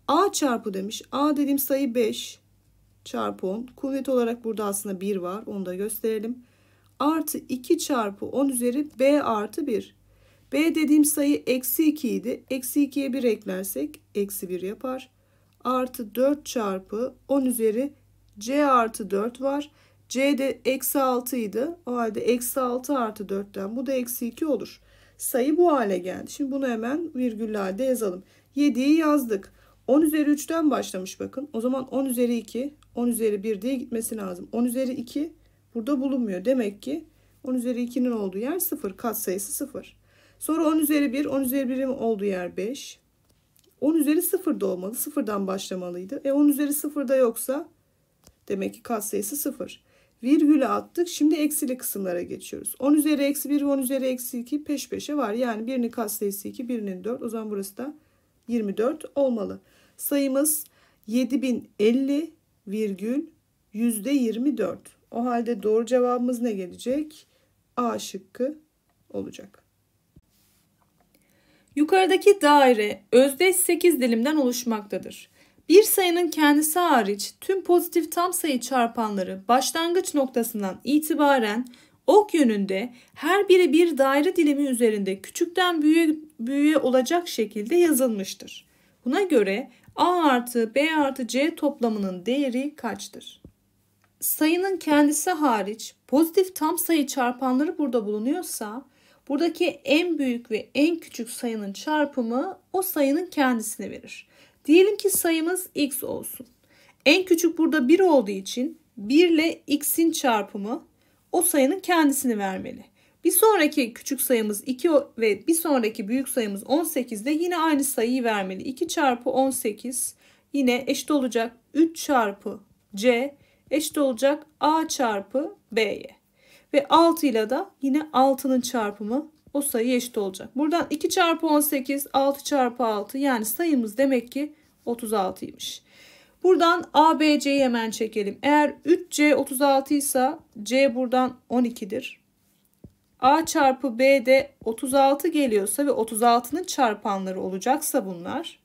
Speaker 1: A çarpı demiş. A dediğim sayı 5 çarpı 10. Kuvvet olarak burada aslında 1 var. Onu da gösterelim. Artı 2 çarpı 10 üzeri B artı 1. B dediğim sayı eksi 2 idi. Eksi 2'ye 1 eklersek eksi 1 yapar. Artı 4 çarpı 10 üzeri C artı 4 var. C de eksi 6 idi. O halde eksi 6 artı 4'ten bu da eksi 2 olur. Sayı bu hale geldi. Şimdi bunu hemen virgüllerde yazalım. 7'yi yazdık. 10 üzeri 3'ten başlamış bakın. O zaman 10 üzeri 2, 10 üzeri 1 diye gitmesi lazım. 10 üzeri 2 burada bulunmuyor. Demek ki 10 üzeri 2'nin olduğu yer 0. Kat sayısı 0. Sonra 10 üzeri 1, 10 üzeri 1'in olduğu yer 5. 10 üzeri 0 da olmalı. 0'dan başlamalıydı. E 10 üzeri 0 da yoksa demek ki kat sayısı 0. Virgülü attık. Şimdi eksili kısımlara geçiyoruz. 10 üzeri eksi 1 ve 10 üzeri eksi 2 peş peşe var. Yani birinin kat sayısı 2, birinin 4. O zaman burası da 24 olmalı. Sayımız 7050 virgül %24. O halde doğru cevabımız ne gelecek? A şıkkı olacak. Yukarıdaki daire özdeş 8 dilimden oluşmaktadır. Bir sayının kendisi hariç tüm pozitif tam sayı çarpanları başlangıç noktasından itibaren ok yönünde her biri bir daire dilimi üzerinde küçükten büyüğe, büyüğe olacak şekilde yazılmıştır. Buna göre A artı B artı C toplamının değeri kaçtır? Sayının kendisi hariç pozitif tam sayı çarpanları burada bulunuyorsa buradaki en büyük ve en küçük sayının çarpımı o sayının kendisini verir. Diyelim ki sayımız x olsun. En küçük burada 1 olduğu için 1 ile x'in çarpımı o sayının kendisini vermeli. Bir sonraki küçük sayımız 2 ve bir sonraki büyük sayımız de yine aynı sayıyı vermeli. 2 çarpı 18 yine eşit olacak 3 çarpı C eşit olacak A çarpı B'ye. Ve 6 ile de yine 6'nın çarpımı o sayı eşit olacak. Buradan 2 çarpı 18, 6 çarpı 6 yani sayımız demek ki 36'ymış. Buradan ABC'yi hemen çekelim. Eğer 3C 36 ise C buradan 12'dir. A çarpı B de 36 geliyorsa ve 36'nın çarpanları olacaksa bunlar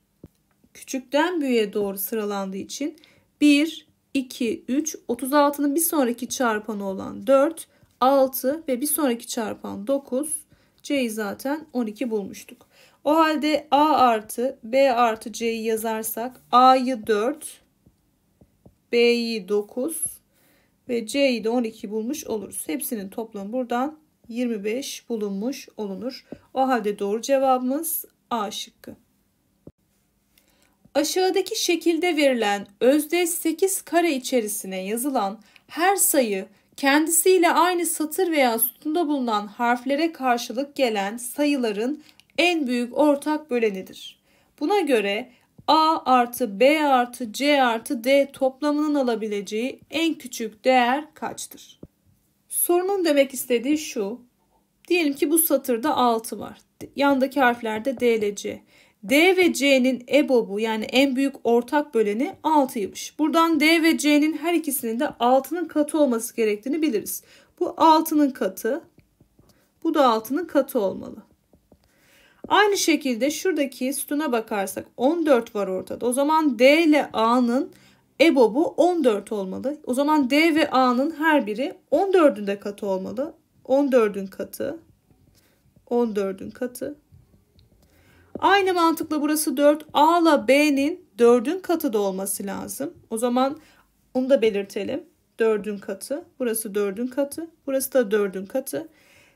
Speaker 1: küçükten büyüğe doğru sıralandığı için 1, 2, 3, 36'nın bir sonraki çarpanı olan 4, 6 ve bir sonraki çarpan 9, C'yi zaten 12 bulmuştuk. O halde A artı B artı C'yi yazarsak A'yı 4, B'yi 9 ve C'yi de 12 bulmuş oluruz. Hepsinin toplamı buradan 25 bulunmuş olunur. O halde doğru cevabımız A şıkkı. Aşağıdaki şekilde verilen özdeş 8 kare içerisine yazılan her sayı kendisiyle aynı satır veya sütunda bulunan harflere karşılık gelen sayıların en büyük ortak bölenidir. Buna göre A artı B artı C artı D toplamının alabileceği en küçük değer kaçtır? Sorunun demek istediği şu. Diyelim ki bu satırda 6 var. Yandaki harflerde D ile C. D ve C'nin EBOB'u yani en büyük ortak böleni 6'ymış. Buradan D ve C'nin her ikisinin de 6'nın katı olması gerektiğini biliriz. Bu 6'nın katı, bu da 6'nın katı olmalı. Aynı şekilde şuradaki sütuna bakarsak 14 var ortada. O zaman D ile A'nın EBOB'u 14 olmalı. O zaman D ve A'nın her biri 14'ün de katı olmalı. 14'ün katı. 14'ün katı. Aynı mantıkla burası 4. A ile B'nin 4'ün katı da olması lazım. O zaman onu da belirtelim. 4'ün katı. Burası 4'ün katı. Burası da 4'ün katı.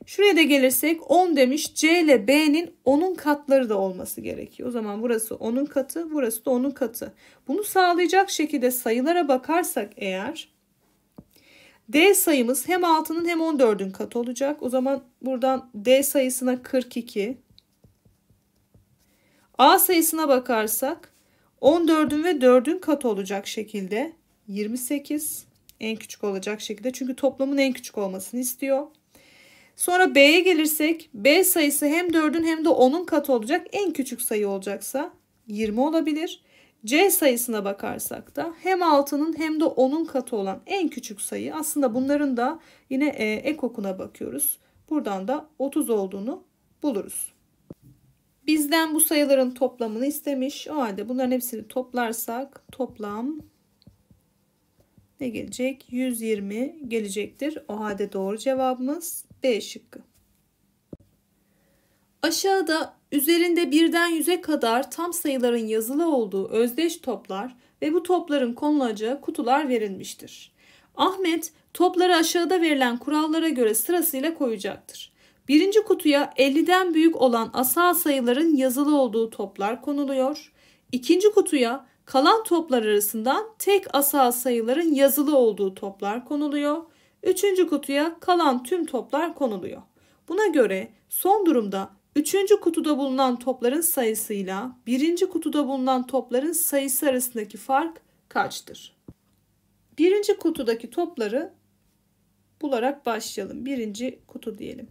Speaker 1: Şuraya da gelirsek 10 demiş C ile B'nin 10'un katları da olması gerekiyor. O zaman burası 10'un katı burası da 10'un katı. Bunu sağlayacak şekilde sayılara bakarsak eğer D sayımız hem 6'nın hem 14'ün katı olacak. O zaman buradan D sayısına 42. A sayısına bakarsak 14'ün ve 4'ün katı olacak şekilde 28 en küçük olacak şekilde. Çünkü toplamın en küçük olmasını istiyor. Sonra B'ye gelirsek B sayısı hem 4'ün hem de 10'un katı olacak. En küçük sayı olacaksa 20 olabilir. C sayısına bakarsak da hem 6'nın hem de 10'un katı olan en küçük sayı aslında bunların da yine e, ekokuna bakıyoruz. Buradan da 30 olduğunu buluruz. Bizden bu sayıların toplamını istemiş. O halde bunların hepsini toplarsak toplam ne gelecek? 120 gelecektir. O halde doğru cevabımız B şıkkı. Aşağıda üzerinde birden yüze kadar tam sayıların yazılı olduğu özdeş toplar ve bu topların konulacağı kutular verilmiştir. Ahmet topları aşağıda verilen kurallara göre sırasıyla koyacaktır. Birinci kutuya 50'den büyük olan asal sayıların yazılı olduğu toplar konuluyor. İkinci kutuya kalan toplar arasından tek asal sayıların yazılı olduğu toplar konuluyor. Üçüncü kutuya kalan tüm toplar konuluyor. Buna göre son durumda üçüncü kutuda bulunan topların sayısıyla birinci kutuda bulunan topların sayısı arasındaki fark kaçtır? Birinci kutudaki topları bularak başlayalım. Birinci kutu diyelim.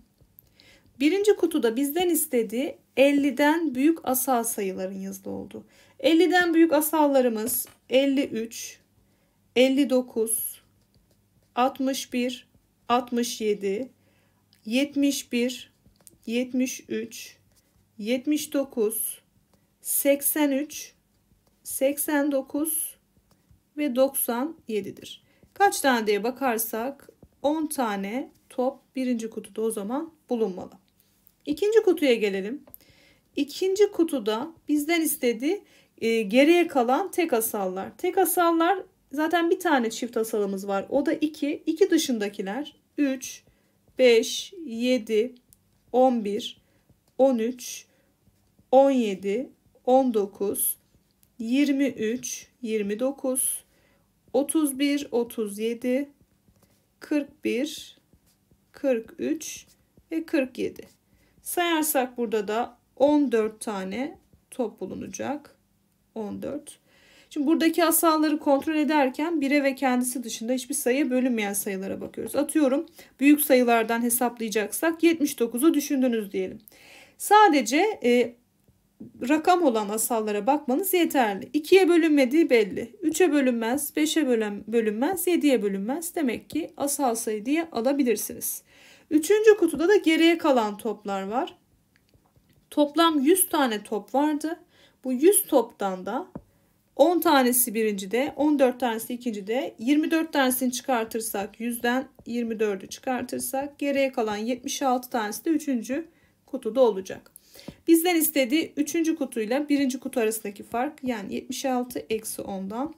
Speaker 1: Birinci kutuda bizden istediği 50'den büyük asal sayıların yazılı olduğu. 50'den büyük asallarımız 53, 59, 61, 67, 71, 73, 79, 83, 89 ve 97'dir. Kaç tane diye bakarsak 10 tane top birinci kutuda o zaman bulunmalı. İkinci kutuya gelelim. İkinci kutuda bizden istediği e, geriye kalan tek asallar. Tek asallar Zaten bir tane çift asalımız var. O da 2. 2 dışındakiler 3, 5, 7, 11, 13, 17, 19, 23, 29, 31, 37, 41, 43 ve 47. Sayarsak burada da 14 tane top bulunacak. 14. Şimdi buradaki asalları kontrol ederken bire ve kendisi dışında hiçbir sayıya bölünmeyen sayılara bakıyoruz. Atıyorum büyük sayılardan hesaplayacaksak 79'u düşündünüz diyelim. Sadece e, rakam olan asallara bakmanız yeterli. 2'ye bölünmediği belli. 3'e bölünmez, 5'e bölünmez, 7'ye bölünmez. Demek ki asal sayı diye alabilirsiniz. Üçüncü kutuda da geriye kalan toplar var. Toplam 100 tane top vardı. Bu 100 toptan da 10 tanesi birincide, 14 tanesi ikinci de, 24 tanesini çıkartırsak 100'den 24'ü çıkartırsak geriye kalan 76 tanesi de üçüncü kutuda olacak. Bizden istediği 3. kutuyla birinci kutu arasındaki fark yani 76 eksi 10'dan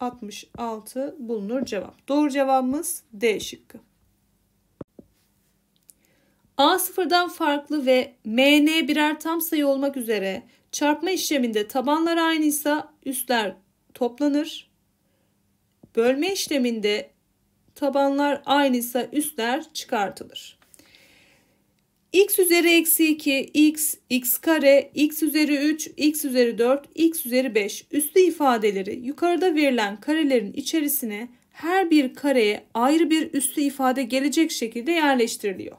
Speaker 1: 66 bulunur cevap. Doğru cevabımız D şıkkı. A sıfırdan farklı ve MN birer tam sayı olmak üzere Çarpma işleminde tabanlar aynıysa üstler toplanır. Bölme işleminde tabanlar aynıysa üstler çıkartılır. x üzeri eksi 2, x, x kare, x üzeri 3, x üzeri 4, x üzeri 5 üslü ifadeleri yukarıda verilen karelerin içerisine her bir kareye ayrı bir üslü ifade gelecek şekilde yerleştiriliyor.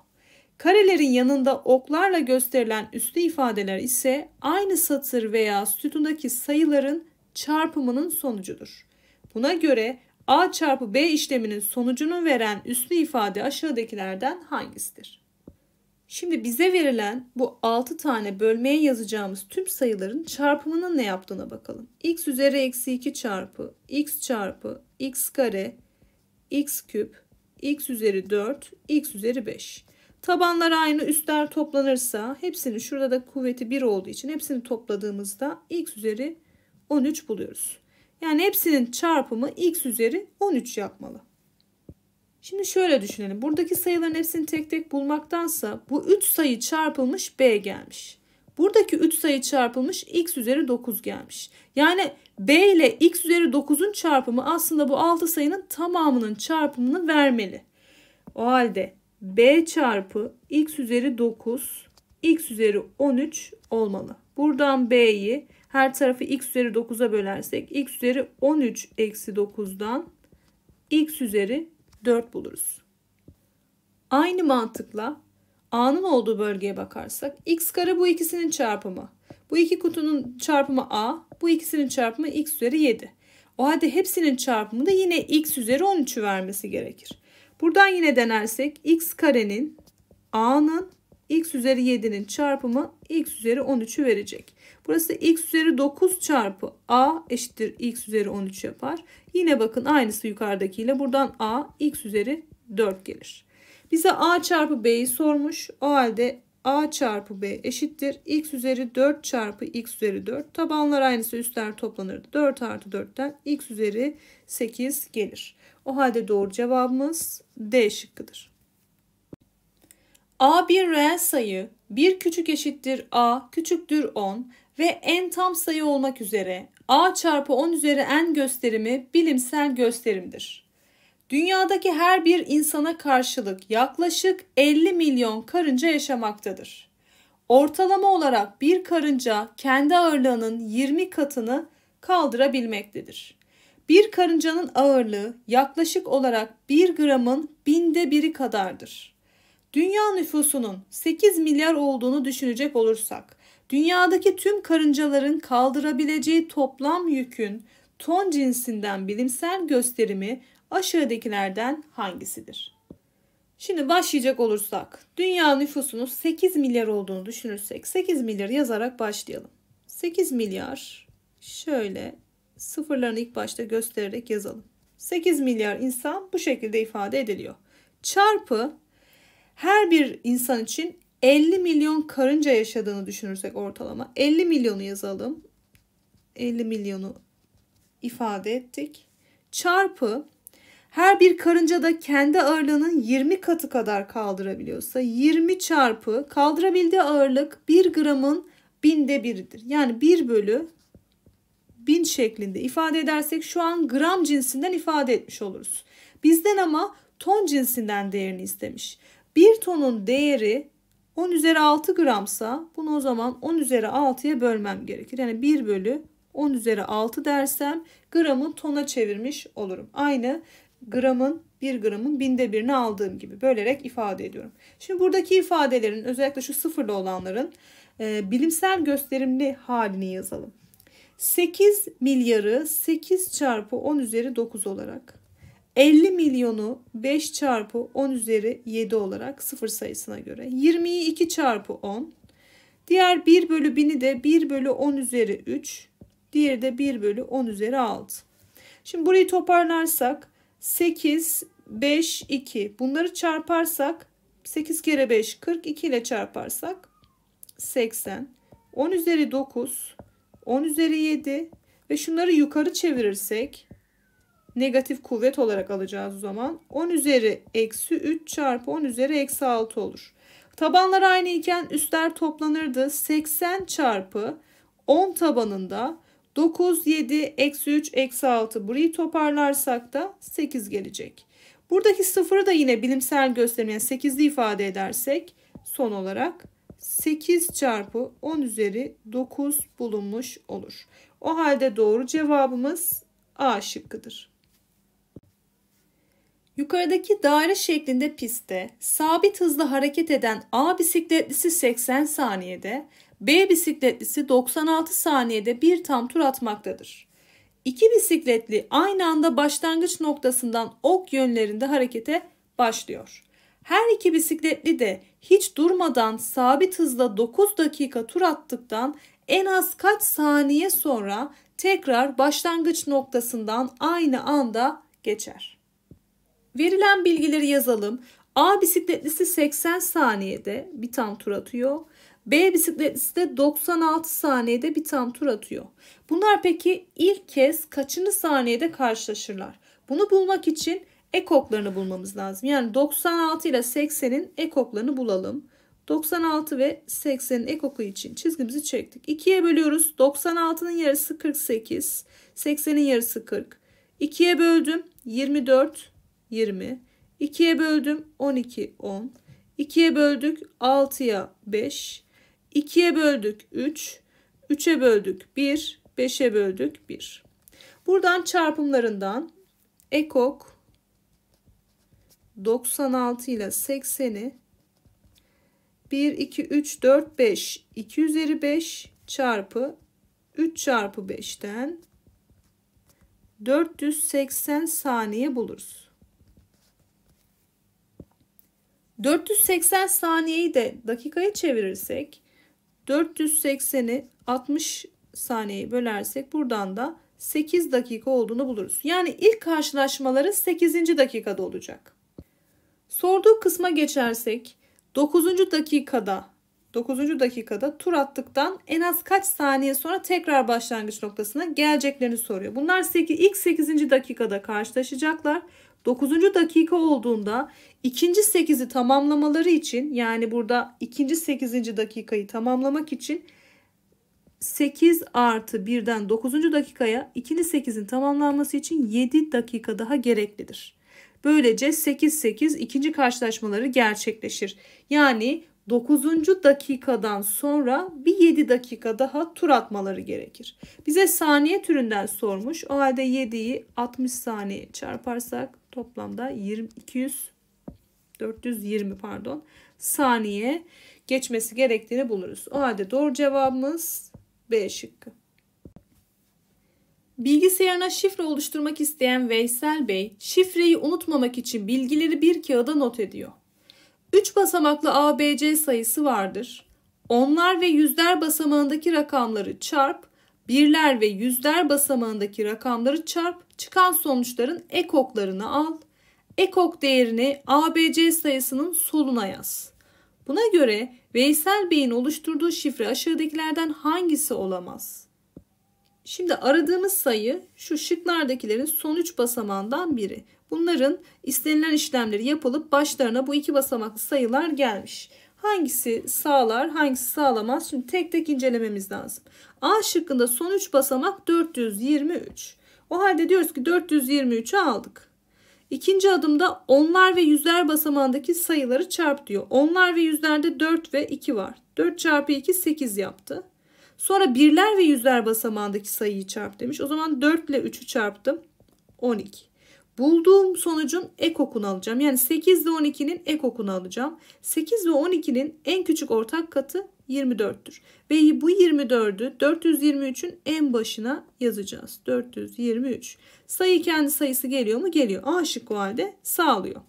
Speaker 1: Karelerin yanında oklarla gösterilen üstü ifadeler ise aynı satır veya sütundaki sayıların çarpımının sonucudur. Buna göre A çarpı B işleminin sonucunu veren üstü ifade aşağıdakilerden hangisidir? Şimdi bize verilen bu 6 tane bölmeye yazacağımız tüm sayıların çarpımının ne yaptığına bakalım. x üzeri eksi 2 çarpı x çarpı x kare x küp x üzeri 4 x üzeri 5. Tabanlar aynı üstler toplanırsa hepsini şurada da kuvveti 1 olduğu için hepsini topladığımızda x üzeri 13 buluyoruz. Yani hepsinin çarpımı x üzeri 13 yapmalı. Şimdi şöyle düşünelim. Buradaki sayıların hepsini tek tek bulmaktansa bu 3 sayı çarpılmış b gelmiş. Buradaki 3 sayı çarpılmış x üzeri 9 gelmiş. Yani b ile x üzeri 9'un çarpımı aslında bu 6 sayının tamamının çarpımını vermeli. O halde b çarpı x üzeri 9 x üzeri 13 olmalı. Buradan b'yi her tarafı x üzeri 9'a bölersek x üzeri 13 eksi 9'dan x üzeri 4 buluruz. Aynı mantıkla a'nın olduğu bölgeye bakarsak x kare bu ikisinin çarpımı. Bu iki kutunun çarpımı a, bu ikisinin çarpımı x üzeri 7. O halde hepsinin çarpımı da yine x üzeri 13'ü vermesi gerekir. Buradan yine denersek x karenin a'nın x üzeri 7'nin çarpımı x üzeri 13'ü verecek. Burası x üzeri 9 çarpı a eşittir x üzeri 13 yapar. Yine bakın aynısı yukarıdakiyle buradan a x üzeri 4 gelir. Bize a çarpı b'yi sormuş. O halde a çarpı b eşittir. x üzeri 4 çarpı x üzeri 4. Tabanlar aynısı üstler toplanır. 4 artı 4'ten x üzeri 8 gelir. O halde doğru cevabımız D şıkkıdır. A bir reel sayı, 1 küçük eşittir A küçüktür 10 ve n tam sayı olmak üzere A çarpı 10 üzeri n gösterimi bilimsel gösterimdir. Dünyadaki her bir insana karşılık yaklaşık 50 milyon karınca yaşamaktadır. Ortalama olarak bir karınca kendi ağırlığının 20 katını kaldırabilmektedir. Bir karıncanın ağırlığı yaklaşık olarak 1 gramın binde biri kadardır. Dünya nüfusunun 8 milyar olduğunu düşünecek olursak, dünyadaki tüm karıncaların kaldırabileceği toplam yükün ton cinsinden bilimsel gösterimi aşağıdakilerden hangisidir? Şimdi başlayacak olursak dünya nüfusunun 8 milyar olduğunu düşünürsek 8 milyar yazarak başlayalım. 8 milyar şöyle sıfırlarını ilk başta göstererek yazalım. 8 milyar insan bu şekilde ifade ediliyor. Çarpı her bir insan için 50 milyon karınca yaşadığını düşünürsek ortalama 50 milyonu yazalım. 50 milyonu ifade ettik. Çarpı her bir karınca da kendi ağırlığının 20 katı kadar kaldırabiliyorsa 20 çarpı kaldırabildiği ağırlık 1 gramın binde biridir. Yani 1 bölü 1000 şeklinde ifade edersek şu an gram cinsinden ifade etmiş oluruz. Bizden ama ton cinsinden değerini istemiş. 1 tonun değeri 10 üzeri 6 gramsa bunu o zaman 10 üzeri 6'ya bölmem gerekir. Yani 1 bölü 10 üzeri 6 dersem gramı tona çevirmiş olurum. Aynı gramın bir gramın binde birini aldığım gibi bölerek ifade ediyorum. Şimdi buradaki ifadelerin özellikle şu sıfırlı olanların e, bilimsel gösterimli halini yazalım. 8 milyarı 8 çarpı 10 üzeri 9 olarak 50 milyonu 5 çarpı 10 üzeri 7 olarak sıfır sayısına göre 20'yi 2 çarpı 10 diğer 1 bölü 1000'i de 1 bölü 10 üzeri 3 diğeri de 1 bölü 10 üzeri 6. Şimdi burayı toparlarsak 8, 5, 2. Bunları çarparsak 8 kere 5 42 ile çarparsak 80. 10 üzeri 9, 10 üzeri 7 ve şunları yukarı çevirirsek negatif kuvvet olarak alacağız o zaman. 10 üzeri eksi 3 çarpı 10 üzeri eksi 6 olur. Tabanlar aynı iken üstler toplanırdı. 80 çarpı 10 tabanında 9, 7, eksi 3, eksi 6 burayı toparlarsak da 8 gelecek. Buradaki sıfırı da yine bilimsel gösterim yani 8'li ifade edersek son olarak 8 çarpı 10 üzeri 9 bulunmuş olur. O halde doğru cevabımız A şıkkıdır. Yukarıdaki daire şeklinde pistte sabit hızla hareket eden A bisikletlisi 80 saniyede, B bisikletlisi 96 saniyede bir tam tur atmaktadır. İki bisikletli aynı anda başlangıç noktasından ok yönlerinde harekete başlıyor. Her iki bisikletli de hiç durmadan sabit hızla 9 dakika tur attıktan en az kaç saniye sonra tekrar başlangıç noktasından aynı anda geçer. Verilen bilgileri yazalım. A bisikletlisi 80 saniyede bir tam tur atıyor. B bisikletlisi de 96 saniyede bir tam tur atıyor. Bunlar peki ilk kez kaçıncı saniyede karşılaşırlar? Bunu bulmak için ekoklarını bulmamız lazım. Yani 96 ile 80'in ekoklarını bulalım. 96 ve 80'in ekoku için çizgimizi çektik. 2'ye bölüyoruz. 96'nın yarısı 48. 80'in yarısı 40. 2'ye böldüm. 24, 20. 2'ye böldüm. 12, 10. 2'ye böldük. 6'ya 5. 2'ye böldük 3, 3'e böldük 1, 5'e böldük 1. Buradan çarpımlarından ekok 96 ile 80'i 1, 2, 3, 4, 5, 2 üzeri 5 çarpı 3 çarpı 5'ten 480 saniye buluruz. 480 saniyeyi de dakikaya çevirirsek 480'i 60 saniyeyi bölersek buradan da 8 dakika olduğunu buluruz. Yani ilk karşılaşmaları 8. dakikada olacak. Sorduğu kısma geçersek 9. dakikada 9. dakikada tur attıktan en az kaç saniye sonra tekrar başlangıç noktasına geleceklerini soruyor. Bunlar ilk 8. dakikada karşılaşacaklar. 9. dakika olduğunda ikinci 8'i tamamlamaları için yani burada ikinci 8. dakikayı tamamlamak için 8 artı 1'den 9. dakikaya ikinci 8'in tamamlanması için 7 dakika daha gereklidir. Böylece 8-8 ikinci karşılaşmaları gerçekleşir. Yani 9. dakikadan sonra bir 7 dakika daha tur atmaları gerekir. Bize saniye türünden sormuş. O halde 7'yi 60 saniye çarparsak toplamda 20, 200 420 pardon saniye geçmesi gerektiğini buluruz. O halde doğru cevabımız B şıkkı. Bilgisayarına şifre oluşturmak isteyen Veysel Bey şifreyi unutmamak için bilgileri bir kağıda not ediyor. 3 basamaklı ABC sayısı vardır. Onlar ve yüzler basamağındaki rakamları çarp, birler ve yüzler basamağındaki rakamları çarp, çıkan sonuçların ekoklarını al. Ekok değerini ABC sayısının soluna yaz. Buna göre Veysel Bey'in oluşturduğu şifre aşağıdakilerden hangisi olamaz? Şimdi aradığımız sayı şu şıklardakilerin son 3 basamağından biri. Bunların istenilen işlemleri yapılıp başlarına bu iki basamaklı sayılar gelmiş. Hangisi sağlar, hangisi sağlamaz? Şimdi tek tek incelememiz lazım. A şıkkında son 3 basamak 423. O halde diyoruz ki 423'ü aldık. İkinci adımda onlar ve yüzler basamağındaki sayıları çarp diyor. Onlar ve yüzlerde 4 ve 2 var. 4 çarpı 2 8 yaptı. Sonra birler ve yüzler basamağındaki sayıyı çarp demiş. O zaman 4 ile 3'ü çarptım. 12. Bulduğum sonucun ek okunu alacağım. Yani 8 ile 12'nin e okunu alacağım. 8 ve 12'nin en küçük ortak katı 24'tür. Ve bu 24'ü 423'ün en başına yazacağız. 423. Sayı kendi sayısı geliyor mu? Geliyor. A şıkkı o halde sağlıyor.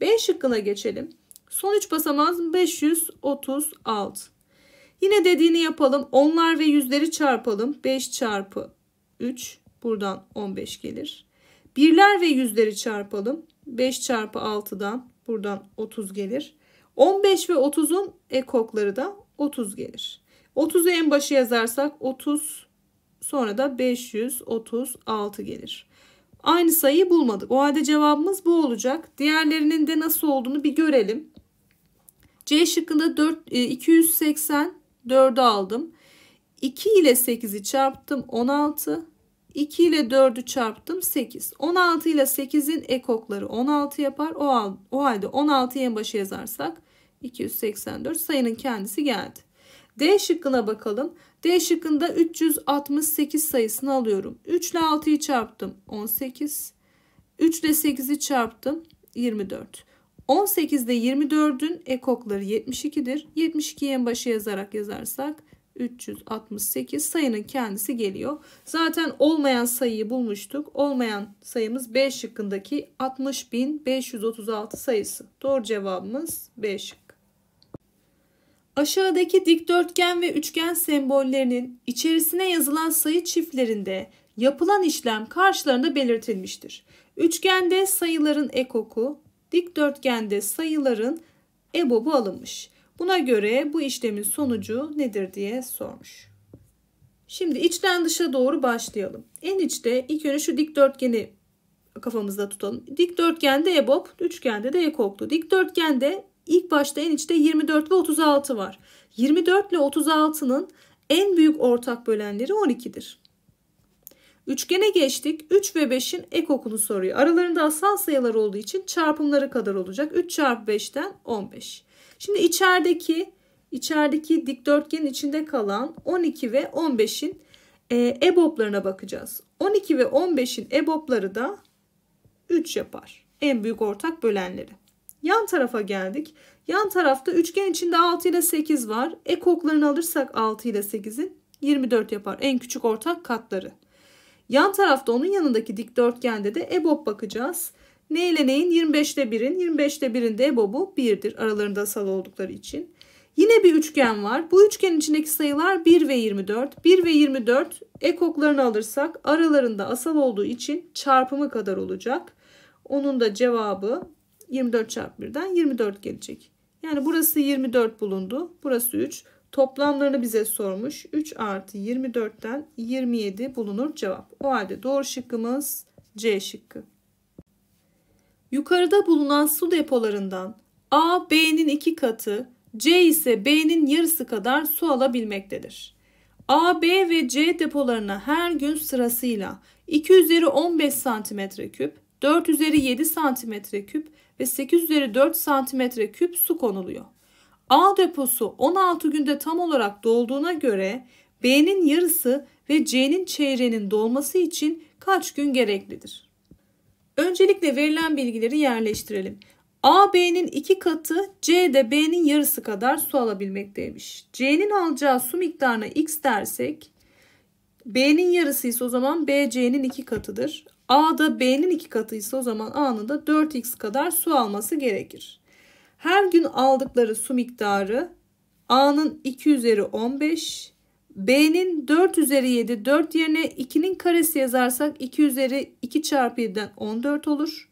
Speaker 1: B şıkkına geçelim. Son 3 basamağımız 536. Yine dediğini yapalım. Onlar ve yüzleri çarpalım. 5 çarpı 3. Buradan 15 gelir. Birler ve yüzleri çarpalım. 5 çarpı 6'dan buradan 30 gelir. 15 ve 30'un ekokları da 30 gelir. 30'u en başı yazarsak 30 sonra da 536 gelir. Aynı sayıyı bulmadık. O halde cevabımız bu olacak. Diğerlerinin de nasıl olduğunu bir görelim. C şıkkında 4, 280 4'ü aldım. 2 ile 8'i çarptım 16. 2 ile 4'ü çarptım 8. 16 ile 8'in ekokları 16 yapar. O, al, o halde 16'yı en başa yazarsak 284 sayının kendisi geldi. D şıkkına bakalım. D şıkkında 368 sayısını alıyorum. 3 ile 6'yı çarptım 18. 3 ile 8'i çarptım 24. 18 ile 24'ün ekokları 72'dir. 72'yi en başa yazarak yazarsak 368 sayının kendisi geliyor. Zaten olmayan sayıyı bulmuştuk. Olmayan sayımız 5 şıkkındaki 60.536 sayısı. Doğru cevabımız 5. şıkkı. Aşağıdaki dikdörtgen ve üçgen sembollerinin içerisine yazılan sayı çiftlerinde yapılan işlem karşılarında belirtilmiştir. Üçgende sayıların ekoku, dikdörtgende sayıların ebobu alınmış. Buna göre bu işlemin sonucu nedir diye sormuş. Şimdi içten dışa doğru başlayalım. En içte ilk önce şu dikdörtgeni kafamızda tutalım. Dikdörtgende EBOB, üçgende de ekoklu. Dikdörtgende ilk başta en içte 24 ve 36 var. 24 ile 36'nın en büyük ortak bölenleri 12'dir. Üçgene geçtik. 3 ve 5'in ekokunu soruyor. Aralarında asal sayılar olduğu için çarpımları kadar olacak. 3 çarpı 5'ten 15. Şimdi içerideki içerideki dikdörtgenin içinde kalan 12 ve 15'in EBOBlarına e bakacağız. 12 ve 15'in EBOBları da 3 yapar. En büyük ortak bölenleri. Yan tarafa geldik. Yan tarafta üçgen içinde 6 ile 8 var. Ekoklarını alırsak 6 ile 8'in 24 yapar. En küçük ortak katları. Yan tarafta onun yanındaki dikdörtgende de EBOB bakacağız. Ne ile neyin 25'te 1'in 25'te 1'in de ebobu 1'dir aralarında asal oldukları için. Yine bir üçgen var. Bu üçgenin içindeki sayılar 1 ve 24. 1 ve 24 ekoklarını alırsak aralarında asal olduğu için çarpımı kadar olacak. Onun da cevabı 24 çarpı 1'den 24 gelecek. Yani burası 24 bulundu. Burası 3. Toplamlarını bize sormuş. 3 artı 24'ten 27 bulunur cevap. O halde doğru şıkkımız C şıkkı. Yukarıda bulunan su depolarından A B'nin iki katı, C ise B'nin yarısı kadar su alabilmektedir. A, B ve C depolarına her gün sırasıyla 2 üzeri 15 cm küp, 4 üzeri 7 cm küp ve 8 üzeri 4 cm küp su konuluyor. A deposu 16 günde tam olarak dolduğuna göre B'nin yarısı ve C'nin çeyreğinin dolması için kaç gün gereklidir? Öncelikle verilen bilgileri yerleştirelim. A B'nin 2 katı C de B'nin yarısı kadar su alabilmekteymiş. C'nin alacağı su miktarına X dersek B'nin yarısı ise o zaman BC'nin 2 katıdır. A da B'nin 2 katıysa o zaman A'nın da 4X kadar su alması gerekir. Her gün aldıkları su miktarı A'nın 2 üzeri 15, B'nin 4 üzeri 7 4 yerine 2'nin karesi yazarsak 2 üzeri 2 çarpı 7'den 14 olur.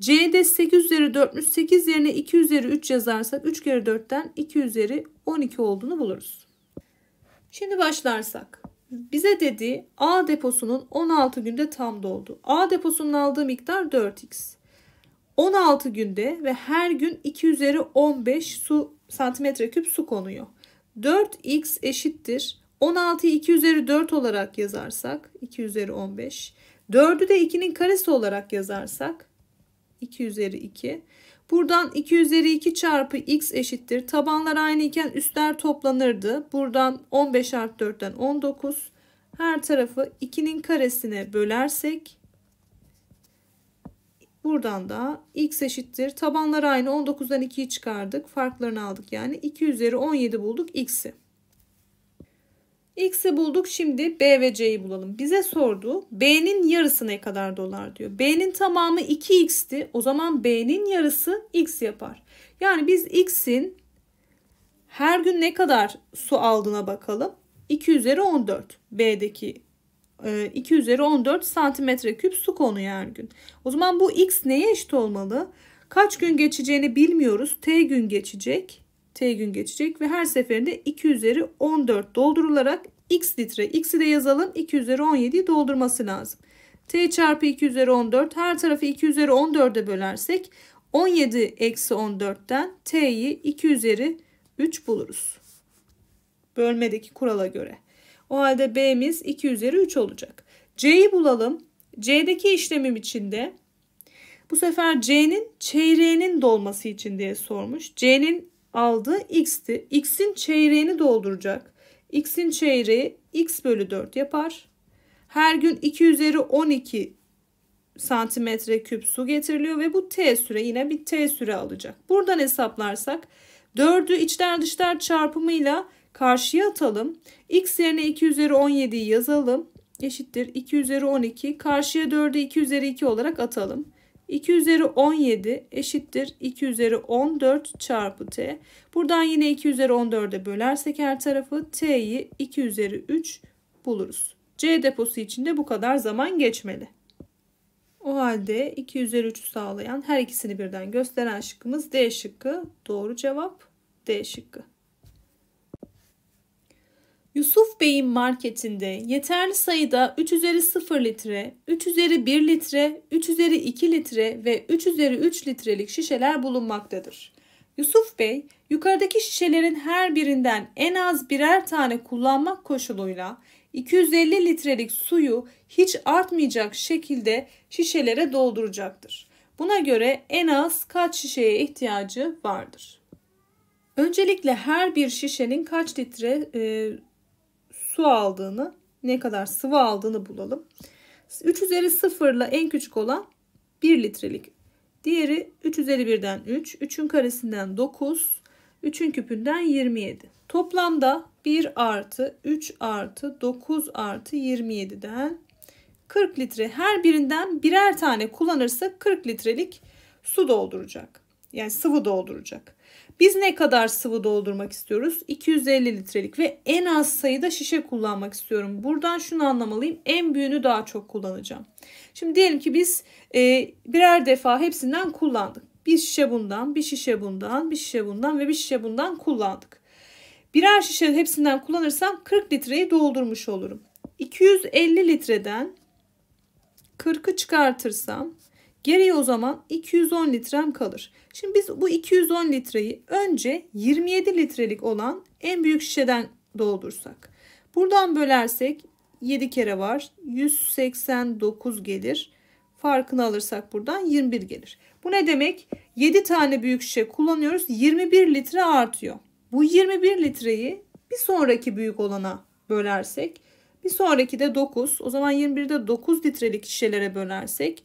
Speaker 1: C'de 8 üzeri 4'müş 8 yerine 2 üzeri 3 yazarsak 3 kere 4'ten 2 üzeri 12 olduğunu buluruz. Şimdi başlarsak bize dedi A deposunun 16 günde tam doldu. A deposunun aldığı miktar 4x. 16 günde ve her gün 2 üzeri 15 su santimetre küp su konuyor. 4x eşittir. 16'yı 2 üzeri 4 olarak yazarsak 2 üzeri 15. 4'ü de 2'nin karesi olarak yazarsak 2 üzeri 2. Buradan 2 üzeri 2 çarpı x eşittir. Tabanlar aynı iken üstler toplanırdı. Buradan 15 artı 4'ten 19. Her tarafı 2'nin karesine bölersek Buradan da x eşittir. Tabanlar aynı 19'dan 2'yi çıkardık. Farklarını aldık yani. 2 üzeri 17 bulduk x'i. X'i bulduk şimdi B ve C'yi bulalım. Bize sordu B'nin yarısı ne kadar dolar diyor. B'nin tamamı 2x'ti. O zaman B'nin yarısı x yapar. Yani biz x'in her gün ne kadar su aldığına bakalım. 2 üzeri 14 B'deki 2 e, üzeri 14 santimetre küp su konuyor her gün. O zaman bu x neye eşit olmalı? Kaç gün geçeceğini bilmiyoruz. T gün geçecek. T gün geçecek ve her seferinde 2 üzeri 14 doldurularak x litre. X'i de yazalım. 2 üzeri 17'yi doldurması lazım. T çarpı 2 üzeri 14. Her tarafı 2 üzeri 14'e bölersek 17 eksi 14'ten T'yi 2 üzeri 3 buluruz. Bölmedeki kurala göre. O halde B'miz 2 üzeri 3 olacak. C'yi bulalım. C'deki işlemim içinde bu sefer C'nin çeyreğinin dolması için diye sormuş. C'nin aldığı x'ti. X'in çeyreğini dolduracak. X'in çeyreği x bölü 4 yapar. Her gün 2 üzeri 12 santimetre küp su getiriliyor ve bu t süre yine bir t süre alacak. Buradan hesaplarsak 4'ü içler dışlar çarpımıyla Karşıya atalım. X yerine 2 üzeri 17'yi yazalım. Eşittir 2 üzeri 12. Karşıya 4'ü 2 üzeri 2 olarak atalım. 2 üzeri 17 eşittir 2 üzeri 14 çarpı t. Buradan yine 2 üzeri 14'e bölersek her tarafı t'yi 2 üzeri 3 buluruz. C deposu için de bu kadar zaman geçmeli. O halde 2 üzeri 3'ü sağlayan her ikisini birden gösteren şıkkımız D şıkkı. Doğru cevap D şıkkı. Yusuf Bey'in marketinde yeterli sayıda 3 üzeri 0 litre, 3 üzeri 1 litre, 3 üzeri 2 litre ve 3 üzeri 3 litrelik şişeler bulunmaktadır. Yusuf Bey, yukarıdaki şişelerin her birinden en az birer tane kullanmak koşuluyla 250 litrelik suyu hiç artmayacak şekilde şişelere dolduracaktır. Buna göre en az kaç şişeye ihtiyacı vardır? Öncelikle her bir şişenin kaç litre e, su aldığını, ne kadar sıvı aldığını bulalım. 3 üzeri 0 ile en küçük olan 1 litrelik. Diğeri 3 üzeri 1'den 3, 3'ün karesinden 9, 3'ün küpünden 27. Toplamda 1 artı 3 artı 9 artı 27'den 40 litre her birinden birer tane kullanırsa 40 litrelik su dolduracak. Yani sıvı dolduracak. Biz ne kadar sıvı doldurmak istiyoruz? 250 litrelik ve en az sayıda şişe kullanmak istiyorum. Buradan şunu anlamalıyım. En büyüğünü daha çok kullanacağım. Şimdi diyelim ki biz e, birer defa hepsinden kullandık. Bir şişe bundan, bir şişe bundan, bir şişe bundan ve bir şişe bundan kullandık. Birer şişe hepsinden kullanırsam 40 litreyi doldurmuş olurum. 250 litreden 40'ı çıkartırsam Geriye o zaman 210 litrem kalır. Şimdi biz bu 210 litreyi önce 27 litrelik olan en büyük şişeden doldursak. Buradan bölersek 7 kere var. 189 gelir. Farkını alırsak buradan 21 gelir. Bu ne demek? 7 tane büyük şişe kullanıyoruz. 21 litre artıyor. Bu 21 litreyi bir sonraki büyük olana bölersek bir sonraki de 9. O zaman 21'de 9 litrelik şişelere bölersek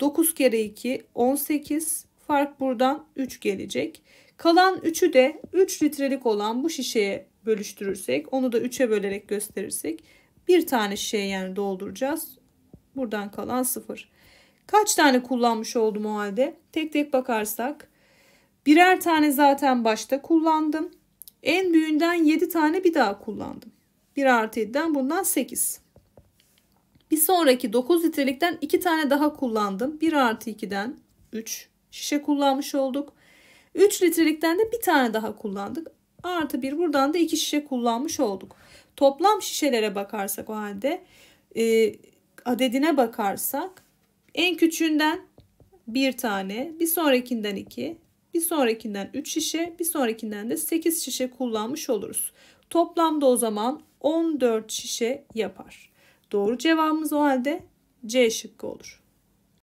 Speaker 1: 9 kere 2 18 fark buradan 3 gelecek. Kalan 3'ü de 3 litrelik olan bu şişeye bölüştürürsek onu da 3'e bölerek gösterirsek bir tane şişeye yani dolduracağız. Buradan kalan 0. Kaç tane kullanmış oldum o halde? Tek tek bakarsak birer tane zaten başta kullandım. En büyüğünden 7 tane bir daha kullandım. 1 artı 7'den bundan 8. Bir sonraki 9 litrelikten 2 tane daha kullandım. 1 artı 2'den 3 şişe kullanmış olduk. 3 litrelikten de bir tane daha kullandık. Artı 1 buradan da 2 şişe kullanmış olduk. Toplam şişelere bakarsak o halde e, adedine bakarsak en küçüğünden bir tane, bir sonrakinden iki, bir sonrakinden üç şişe, bir sonrakinden de sekiz şişe kullanmış oluruz. Toplamda o zaman 14 şişe yapar. Doğru cevabımız o halde C şıkkı olur.